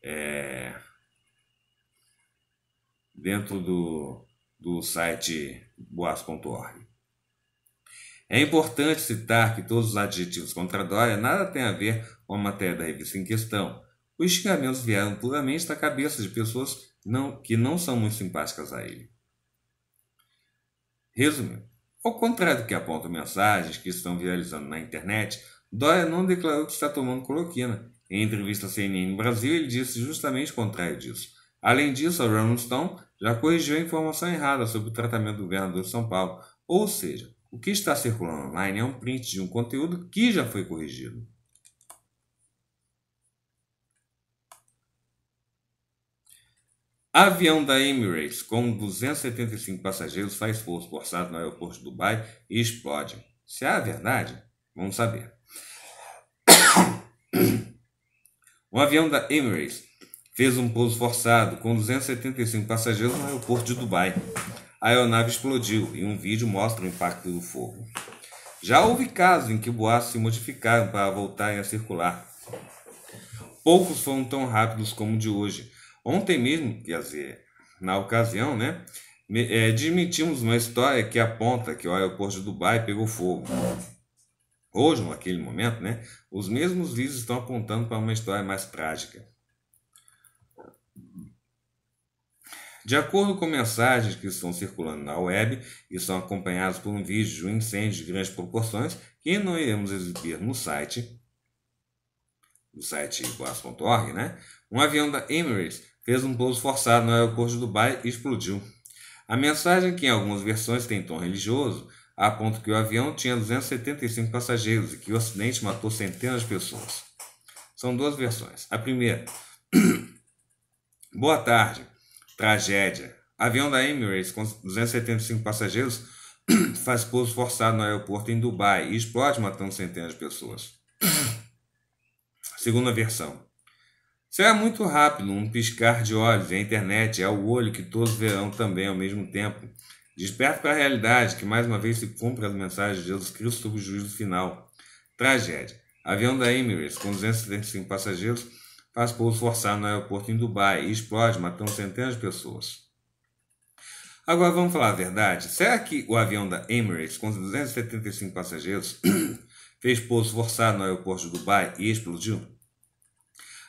é, dentro do, do site boas.org. É importante citar que todos os adjetivos contra Dória nada têm a ver com a matéria da revista em questão. Os xingamentos vieram puramente da cabeça de pessoas não, que não são muito simpáticas a ele. Resumindo, ao contrário do que apontam mensagens que estão viralizando na internet, Dória não declarou que está tomando coloquina. Em entrevista à CNN Brasil, ele disse justamente o contrário disso. Além disso, a Rolling Stone já corrigiu a informação errada sobre o tratamento do governador de São Paulo. Ou seja, o que está circulando online é um print de um conteúdo que já foi corrigido. Avião da Emirates com 275 passageiros faz pouso forçado no aeroporto de Dubai e explode. Se é a verdade, vamos saber. O avião da Emirates fez um pouso forçado com 275 passageiros no aeroporto de Dubai. A aeronave explodiu e um vídeo mostra o impacto do fogo. Já houve casos em que boatos se modificaram para voltarem a circular. Poucos foram tão rápidos como o de hoje Ontem mesmo, quer dizer, na ocasião, né? É, desmentimos uma história que aponta que o aeroporto de Dubai pegou fogo. Hoje, naquele momento, né, os mesmos vídeos estão apontando para uma história mais trágica. De acordo com mensagens que estão circulando na web e são acompanhadas por um vídeo de um incêndio de grandes proporções que não iremos exibir no site, no site iguas.org, né? Um avião da Emirates fez um pouso forçado no aeroporto é? de Dubai e explodiu. A mensagem, que em algumas versões tem tom religioso, aponta que o avião tinha 275 passageiros e que o acidente matou centenas de pessoas. São duas versões. A primeira. Boa tarde. Tragédia. Avião da Emirates com 275 passageiros faz pouso forçado no aeroporto em Dubai e explode matando centenas de pessoas. Segunda versão. Será é muito rápido, um piscar de olhos. A internet é o olho que todos verão também ao mesmo tempo. Desperto para a realidade que mais uma vez se cumpre as mensagens de Jesus Cristo sobre o juízo final. Tragédia. Avião da Emirates, com 275 passageiros, faz pouso forçado no aeroporto em Dubai e explode, matando centenas de pessoas. Agora vamos falar a verdade. Será que o avião da Emirates, com 275 passageiros, fez pouso forçado no aeroporto de Dubai e explodiu?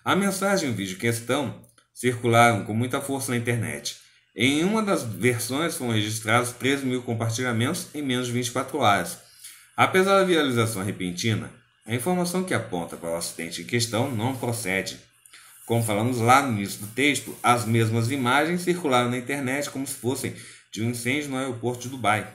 A mensagem e o vídeo em questão circularam com muita força na internet. Em uma das versões foram registrados 13 mil compartilhamentos em menos de 24 horas. Apesar da viralização repentina, a informação que aponta para o acidente em questão não procede. Como falamos lá no início do texto, as mesmas imagens circularam na internet como se fossem de um incêndio no aeroporto de Dubai.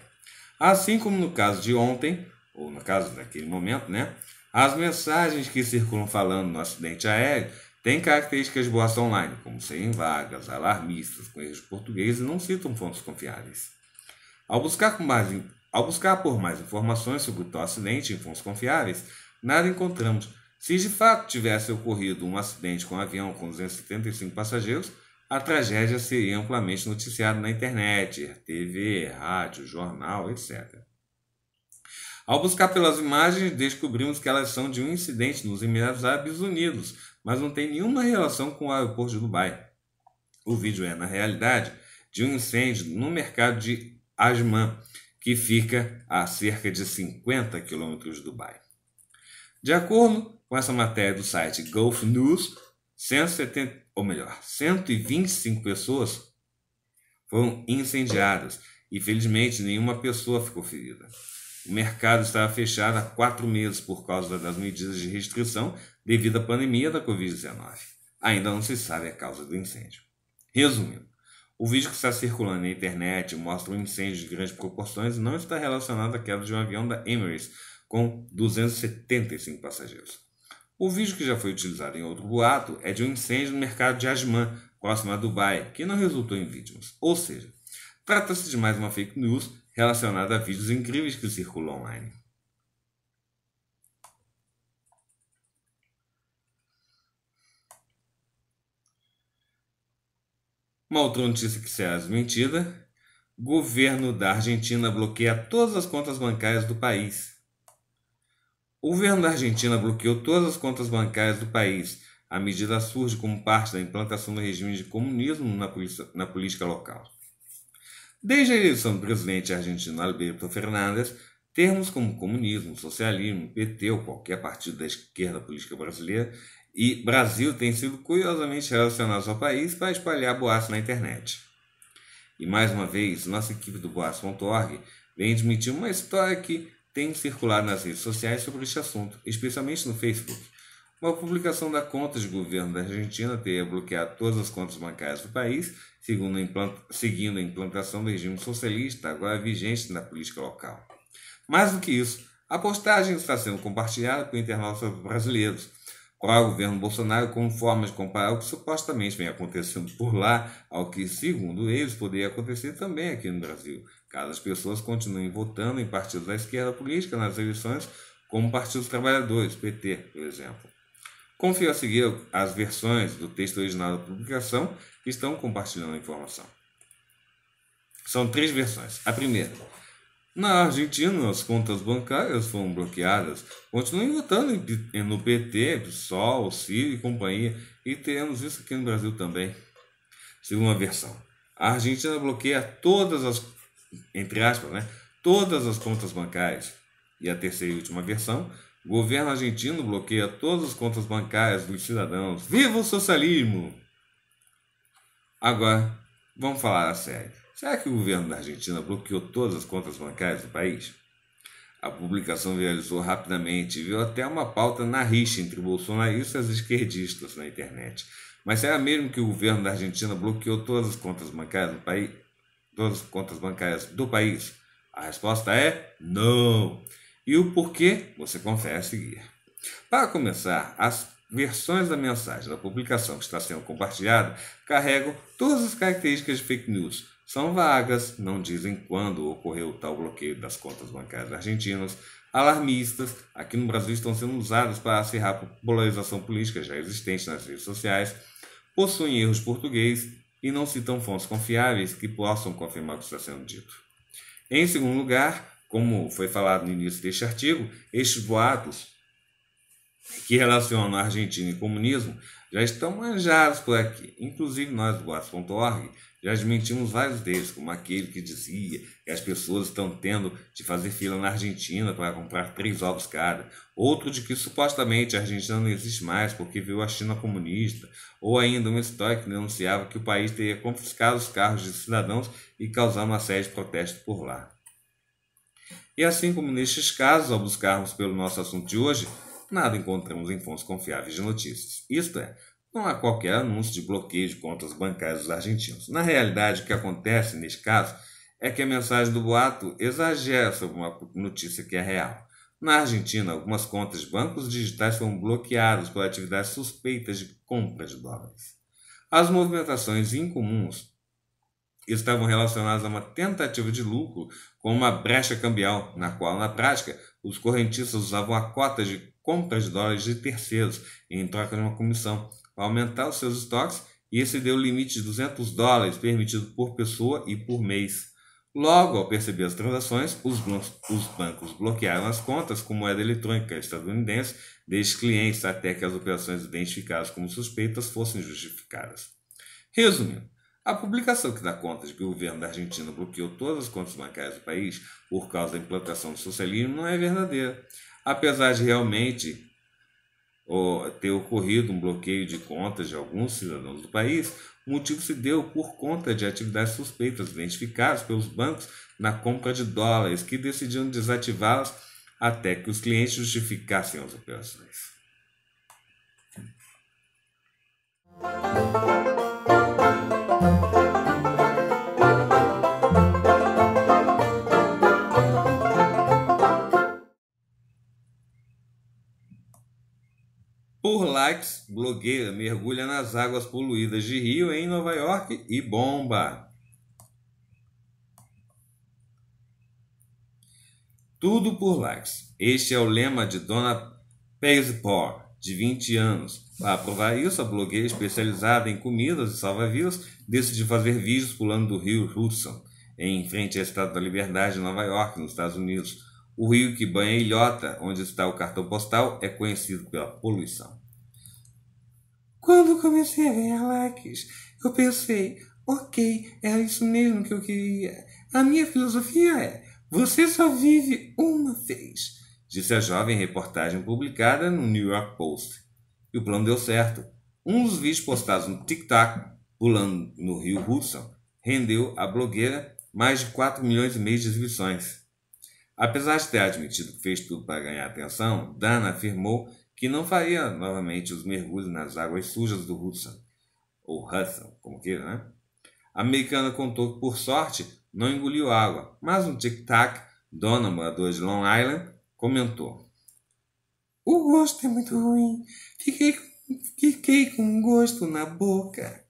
Assim como no caso de ontem, ou no caso daquele momento, né? As mensagens que circulam falando no acidente aéreo têm características boas online, como serem vagas, alarmistas, com erros português e não citam fontes confiáveis. Ao buscar, mais, ao buscar por mais informações sobre o tal acidente em fontes confiáveis, nada encontramos. Se de fato tivesse ocorrido um acidente com um avião com 275 passageiros, a tragédia seria amplamente noticiada na internet, TV, rádio, jornal, etc. Ao buscar pelas imagens, descobrimos que elas são de um incidente nos Emirados Árabes Unidos, mas não tem nenhuma relação com o aeroporto de Dubai. O vídeo é, na realidade, de um incêndio no mercado de Asman, que fica a cerca de 50 quilômetros de Dubai. De acordo com essa matéria do site Gulf News, 170, ou melhor, 125 pessoas foram incendiadas e, felizmente, nenhuma pessoa ficou ferida. O mercado estava fechado há quatro meses por causa das medidas de restrição devido à pandemia da Covid-19. Ainda não se sabe a causa do incêndio. Resumindo, o vídeo que está circulando na internet mostra um incêndio de grandes proporções e não está relacionado à queda de um avião da Emirates com 275 passageiros. O vídeo que já foi utilizado em outro boato é de um incêndio no mercado de Ajman, próximo a Dubai, que não resultou em vítimas. Ou seja, trata-se de mais uma fake news relacionada a vídeos incríveis que circulam online. Uma outra notícia que será desmentida: governo da Argentina bloqueia todas as contas bancárias do país. O governo da Argentina bloqueou todas as contas bancárias do país. A medida surge como parte da implantação do regime de comunismo na, polícia, na política local. Desde a eleição do presidente argentino Alberto Fernandes, termos como comunismo, socialismo, PT ou qualquer partido da esquerda política brasileira e Brasil têm sido curiosamente relacionados ao país para espalhar boatos na internet. E mais uma vez, nossa equipe do Boatos.org vem admitir uma história que tem circulado nas redes sociais sobre este assunto, especialmente no Facebook. Uma publicação da conta de governo da Argentina teria bloqueado todas as contas bancárias do país seguindo a, implanta, seguindo a implantação do regime socialista, agora vigente na política local. Mais do que isso, a postagem está sendo compartilhada com internautas brasileiros, para o governo Bolsonaro como forma de comparar o que supostamente vem acontecendo por lá ao que, segundo eles, poderia acontecer também aqui no Brasil, caso as pessoas continuem votando em partidos da esquerda política nas eleições, como Partido Trabalhadores, PT, por exemplo. Confio a seguir as versões do texto original da publicação que estão compartilhando a informação. São três versões. A primeira. Na Argentina, as contas bancárias foram bloqueadas. Continuem votando no PT, PSOL, CIR e companhia. E temos isso aqui no Brasil também. Segunda versão. A Argentina bloqueia todas as, entre aspas, né, todas as contas bancárias. E a terceira e última versão. O governo argentino bloqueia todas as contas bancárias dos cidadãos. Viva o socialismo! Agora, vamos falar a sério. Será que o governo da Argentina bloqueou todas as contas bancárias do país? A publicação viralizou rapidamente e viu até uma pauta na rixa entre bolsonaristas e esquerdistas na internet. Mas será mesmo que o governo da Argentina bloqueou todas as contas bancárias do país? Todas as contas bancárias do país? A resposta é não. E o porquê você confere a seguir. Para começar, as versões da mensagem da publicação que está sendo compartilhada carregam todas as características de fake news. São vagas, não dizem quando ocorreu tal bloqueio das contas bancárias argentinas, alarmistas, aqui no Brasil estão sendo usadas para acirrar a polarização política já existente nas redes sociais, possuem erros português e não citam fontes confiáveis que possam confirmar o que está sendo dito. Em segundo lugar, como foi falado no início deste artigo, estes boatos que relacionam a Argentina e comunismo já estão manjados por aqui. Inclusive nós do Guatos.org já desmentimos vários deles, como aquele que dizia que as pessoas estão tendo de fazer fila na Argentina para comprar três ovos cada, outro de que supostamente a Argentina não existe mais porque viu a China comunista, ou ainda uma história que denunciava que o país teria confiscado os carros de cidadãos e causado uma série de protestos por lá. E assim como nestes casos, ao buscarmos pelo nosso assunto de hoje, nada encontramos em fontes confiáveis de notícias. Isto é, não há qualquer anúncio de bloqueio de contas bancárias dos argentinos. Na realidade, o que acontece neste caso é que a mensagem do boato exagera sobre uma notícia que é real. Na Argentina, algumas contas de bancos digitais foram bloqueadas por atividades suspeitas de compra de dólares. As movimentações incomuns estavam relacionadas a uma tentativa de lucro com uma brecha cambial, na qual, na prática, os correntistas usavam a cota de compras de dólares de terceiros em troca de uma comissão para aumentar os seus estoques e excedeu o limite de 200 dólares permitido por pessoa e por mês. Logo, ao perceber as transações, os, bancos bloquearam as contas com moeda eletrônica estadunidense desde clientes até que as operações identificadas como suspeitas fossem justificadas. Resumindo, a publicação que dá conta de que o governo da Argentina bloqueou todas as contas bancárias do país por causa da implantação do socialismo não é verdadeira apesar de realmente oh, ter ocorrido um bloqueio de contas de alguns cidadãos do país, o motivo se deu por conta de atividades suspeitas identificadas pelos bancos na compra de dólares, que decidiram desativá-las até que os clientes justificassem as operações. Urlax, blogueira, mergulha nas águas poluídas de Rio em Nova York e bomba. Tudo por likes. Este é o lema de Dona Paisepor, de 20 anos. Para provar isso, a blogueira especializada em comidas e salva-vidas decidiu fazer vídeos pulando do rio Hudson, em frente ao Estado da Liberdade, em Nova York, nos Estados Unidos o rio que banha Ilhota, onde está o cartão postal, é conhecido pela poluição. Quando comecei a ganhar likes, eu pensei, ok, era é isso mesmo que eu queria. A minha filosofia é: você só vive uma vez, disse a jovem reportagem publicada no New York Post. E o plano deu certo. Um dos vídeos postados no TikTok, pulando no rio Hudson, rendeu à blogueira mais de 4 milhões e meio de exibições. Apesar de ter admitido que fez tudo para ganhar atenção, Dana afirmou que não faria novamente os mergulhos nas águas sujas do Hudson, ou Hudson, como queira, né? A americana contou que, por sorte, não engoliu água, mas um tic-tac, dona morador de Long Island, comentou. O gosto é muito ruim. Fiquei, fiquei com gosto na boca.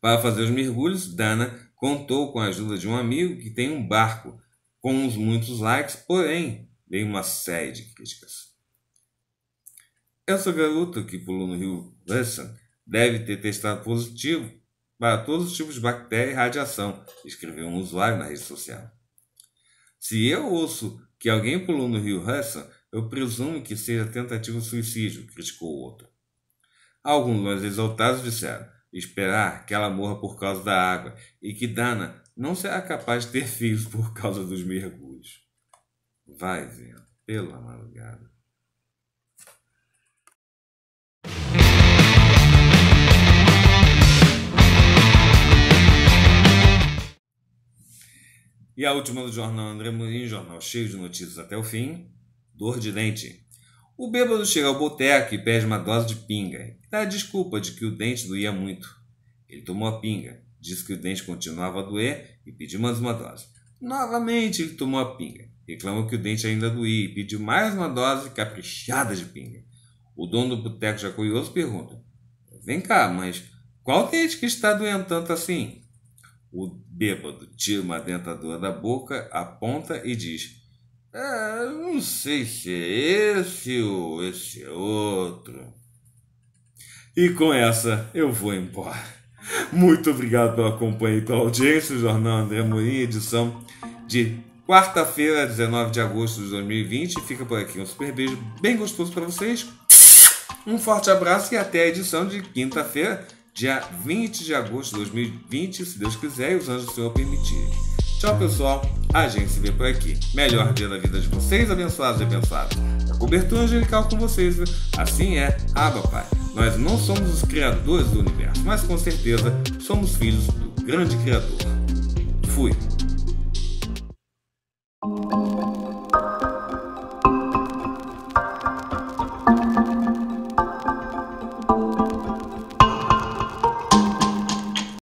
Para fazer os mergulhos, Dana contou com a ajuda de um amigo que tem um barco com uns muitos likes, porém, veio uma série de críticas. Essa garota que pulou no rio Hudson deve ter testado positivo para todos os tipos de bactéria e radiação, escreveu um usuário na rede social. Se eu ouço que alguém pulou no rio Hudson, eu presumo que seja tentativa de suicídio, criticou o outro. Alguns mais exaltados disseram esperar que ela morra por causa da água e que Dana não será capaz de ter filhos por causa dos mergulhos. Vai vendo, pela madrugada. E a última do jornal André Mourinho, jornal cheio de notícias até o fim. Dor de dente. O bêbado chega ao boteco e pede uma dose de pinga. E dá a desculpa de que o dente doía muito. Ele tomou a pinga. Disse que o dente continuava a doer e pediu mais uma dose. Novamente ele tomou a pinga. Reclamou que o dente ainda doía e pediu mais uma dose caprichada de pinga. O dono do boteco já curioso pergunta: Vem cá, mas qual dente que está doendo tanto assim? O bêbado tira uma dentadura da boca, aponta e diz: é, Não sei se é esse ou esse é outro. E com essa eu vou embora. Muito obrigado pela companhia e pela audiência. O Jornal André Morim, edição de quarta-feira, 19 de agosto de 2020. Fica por aqui um super beijo bem gostoso para vocês. Um forte abraço e até a edição de quinta-feira, dia 20 de agosto de 2020, se Deus quiser e os anjos do Senhor permitirem. Tchau, pessoal. A gente se vê por aqui. Melhor dia da vida de vocês, abençoados e abençoados. A cobertura angelical com vocês, viu? Assim é, Abba Pai. Nós não somos os criadores do universo, mas com certeza somos filhos do grande Criador. Fui.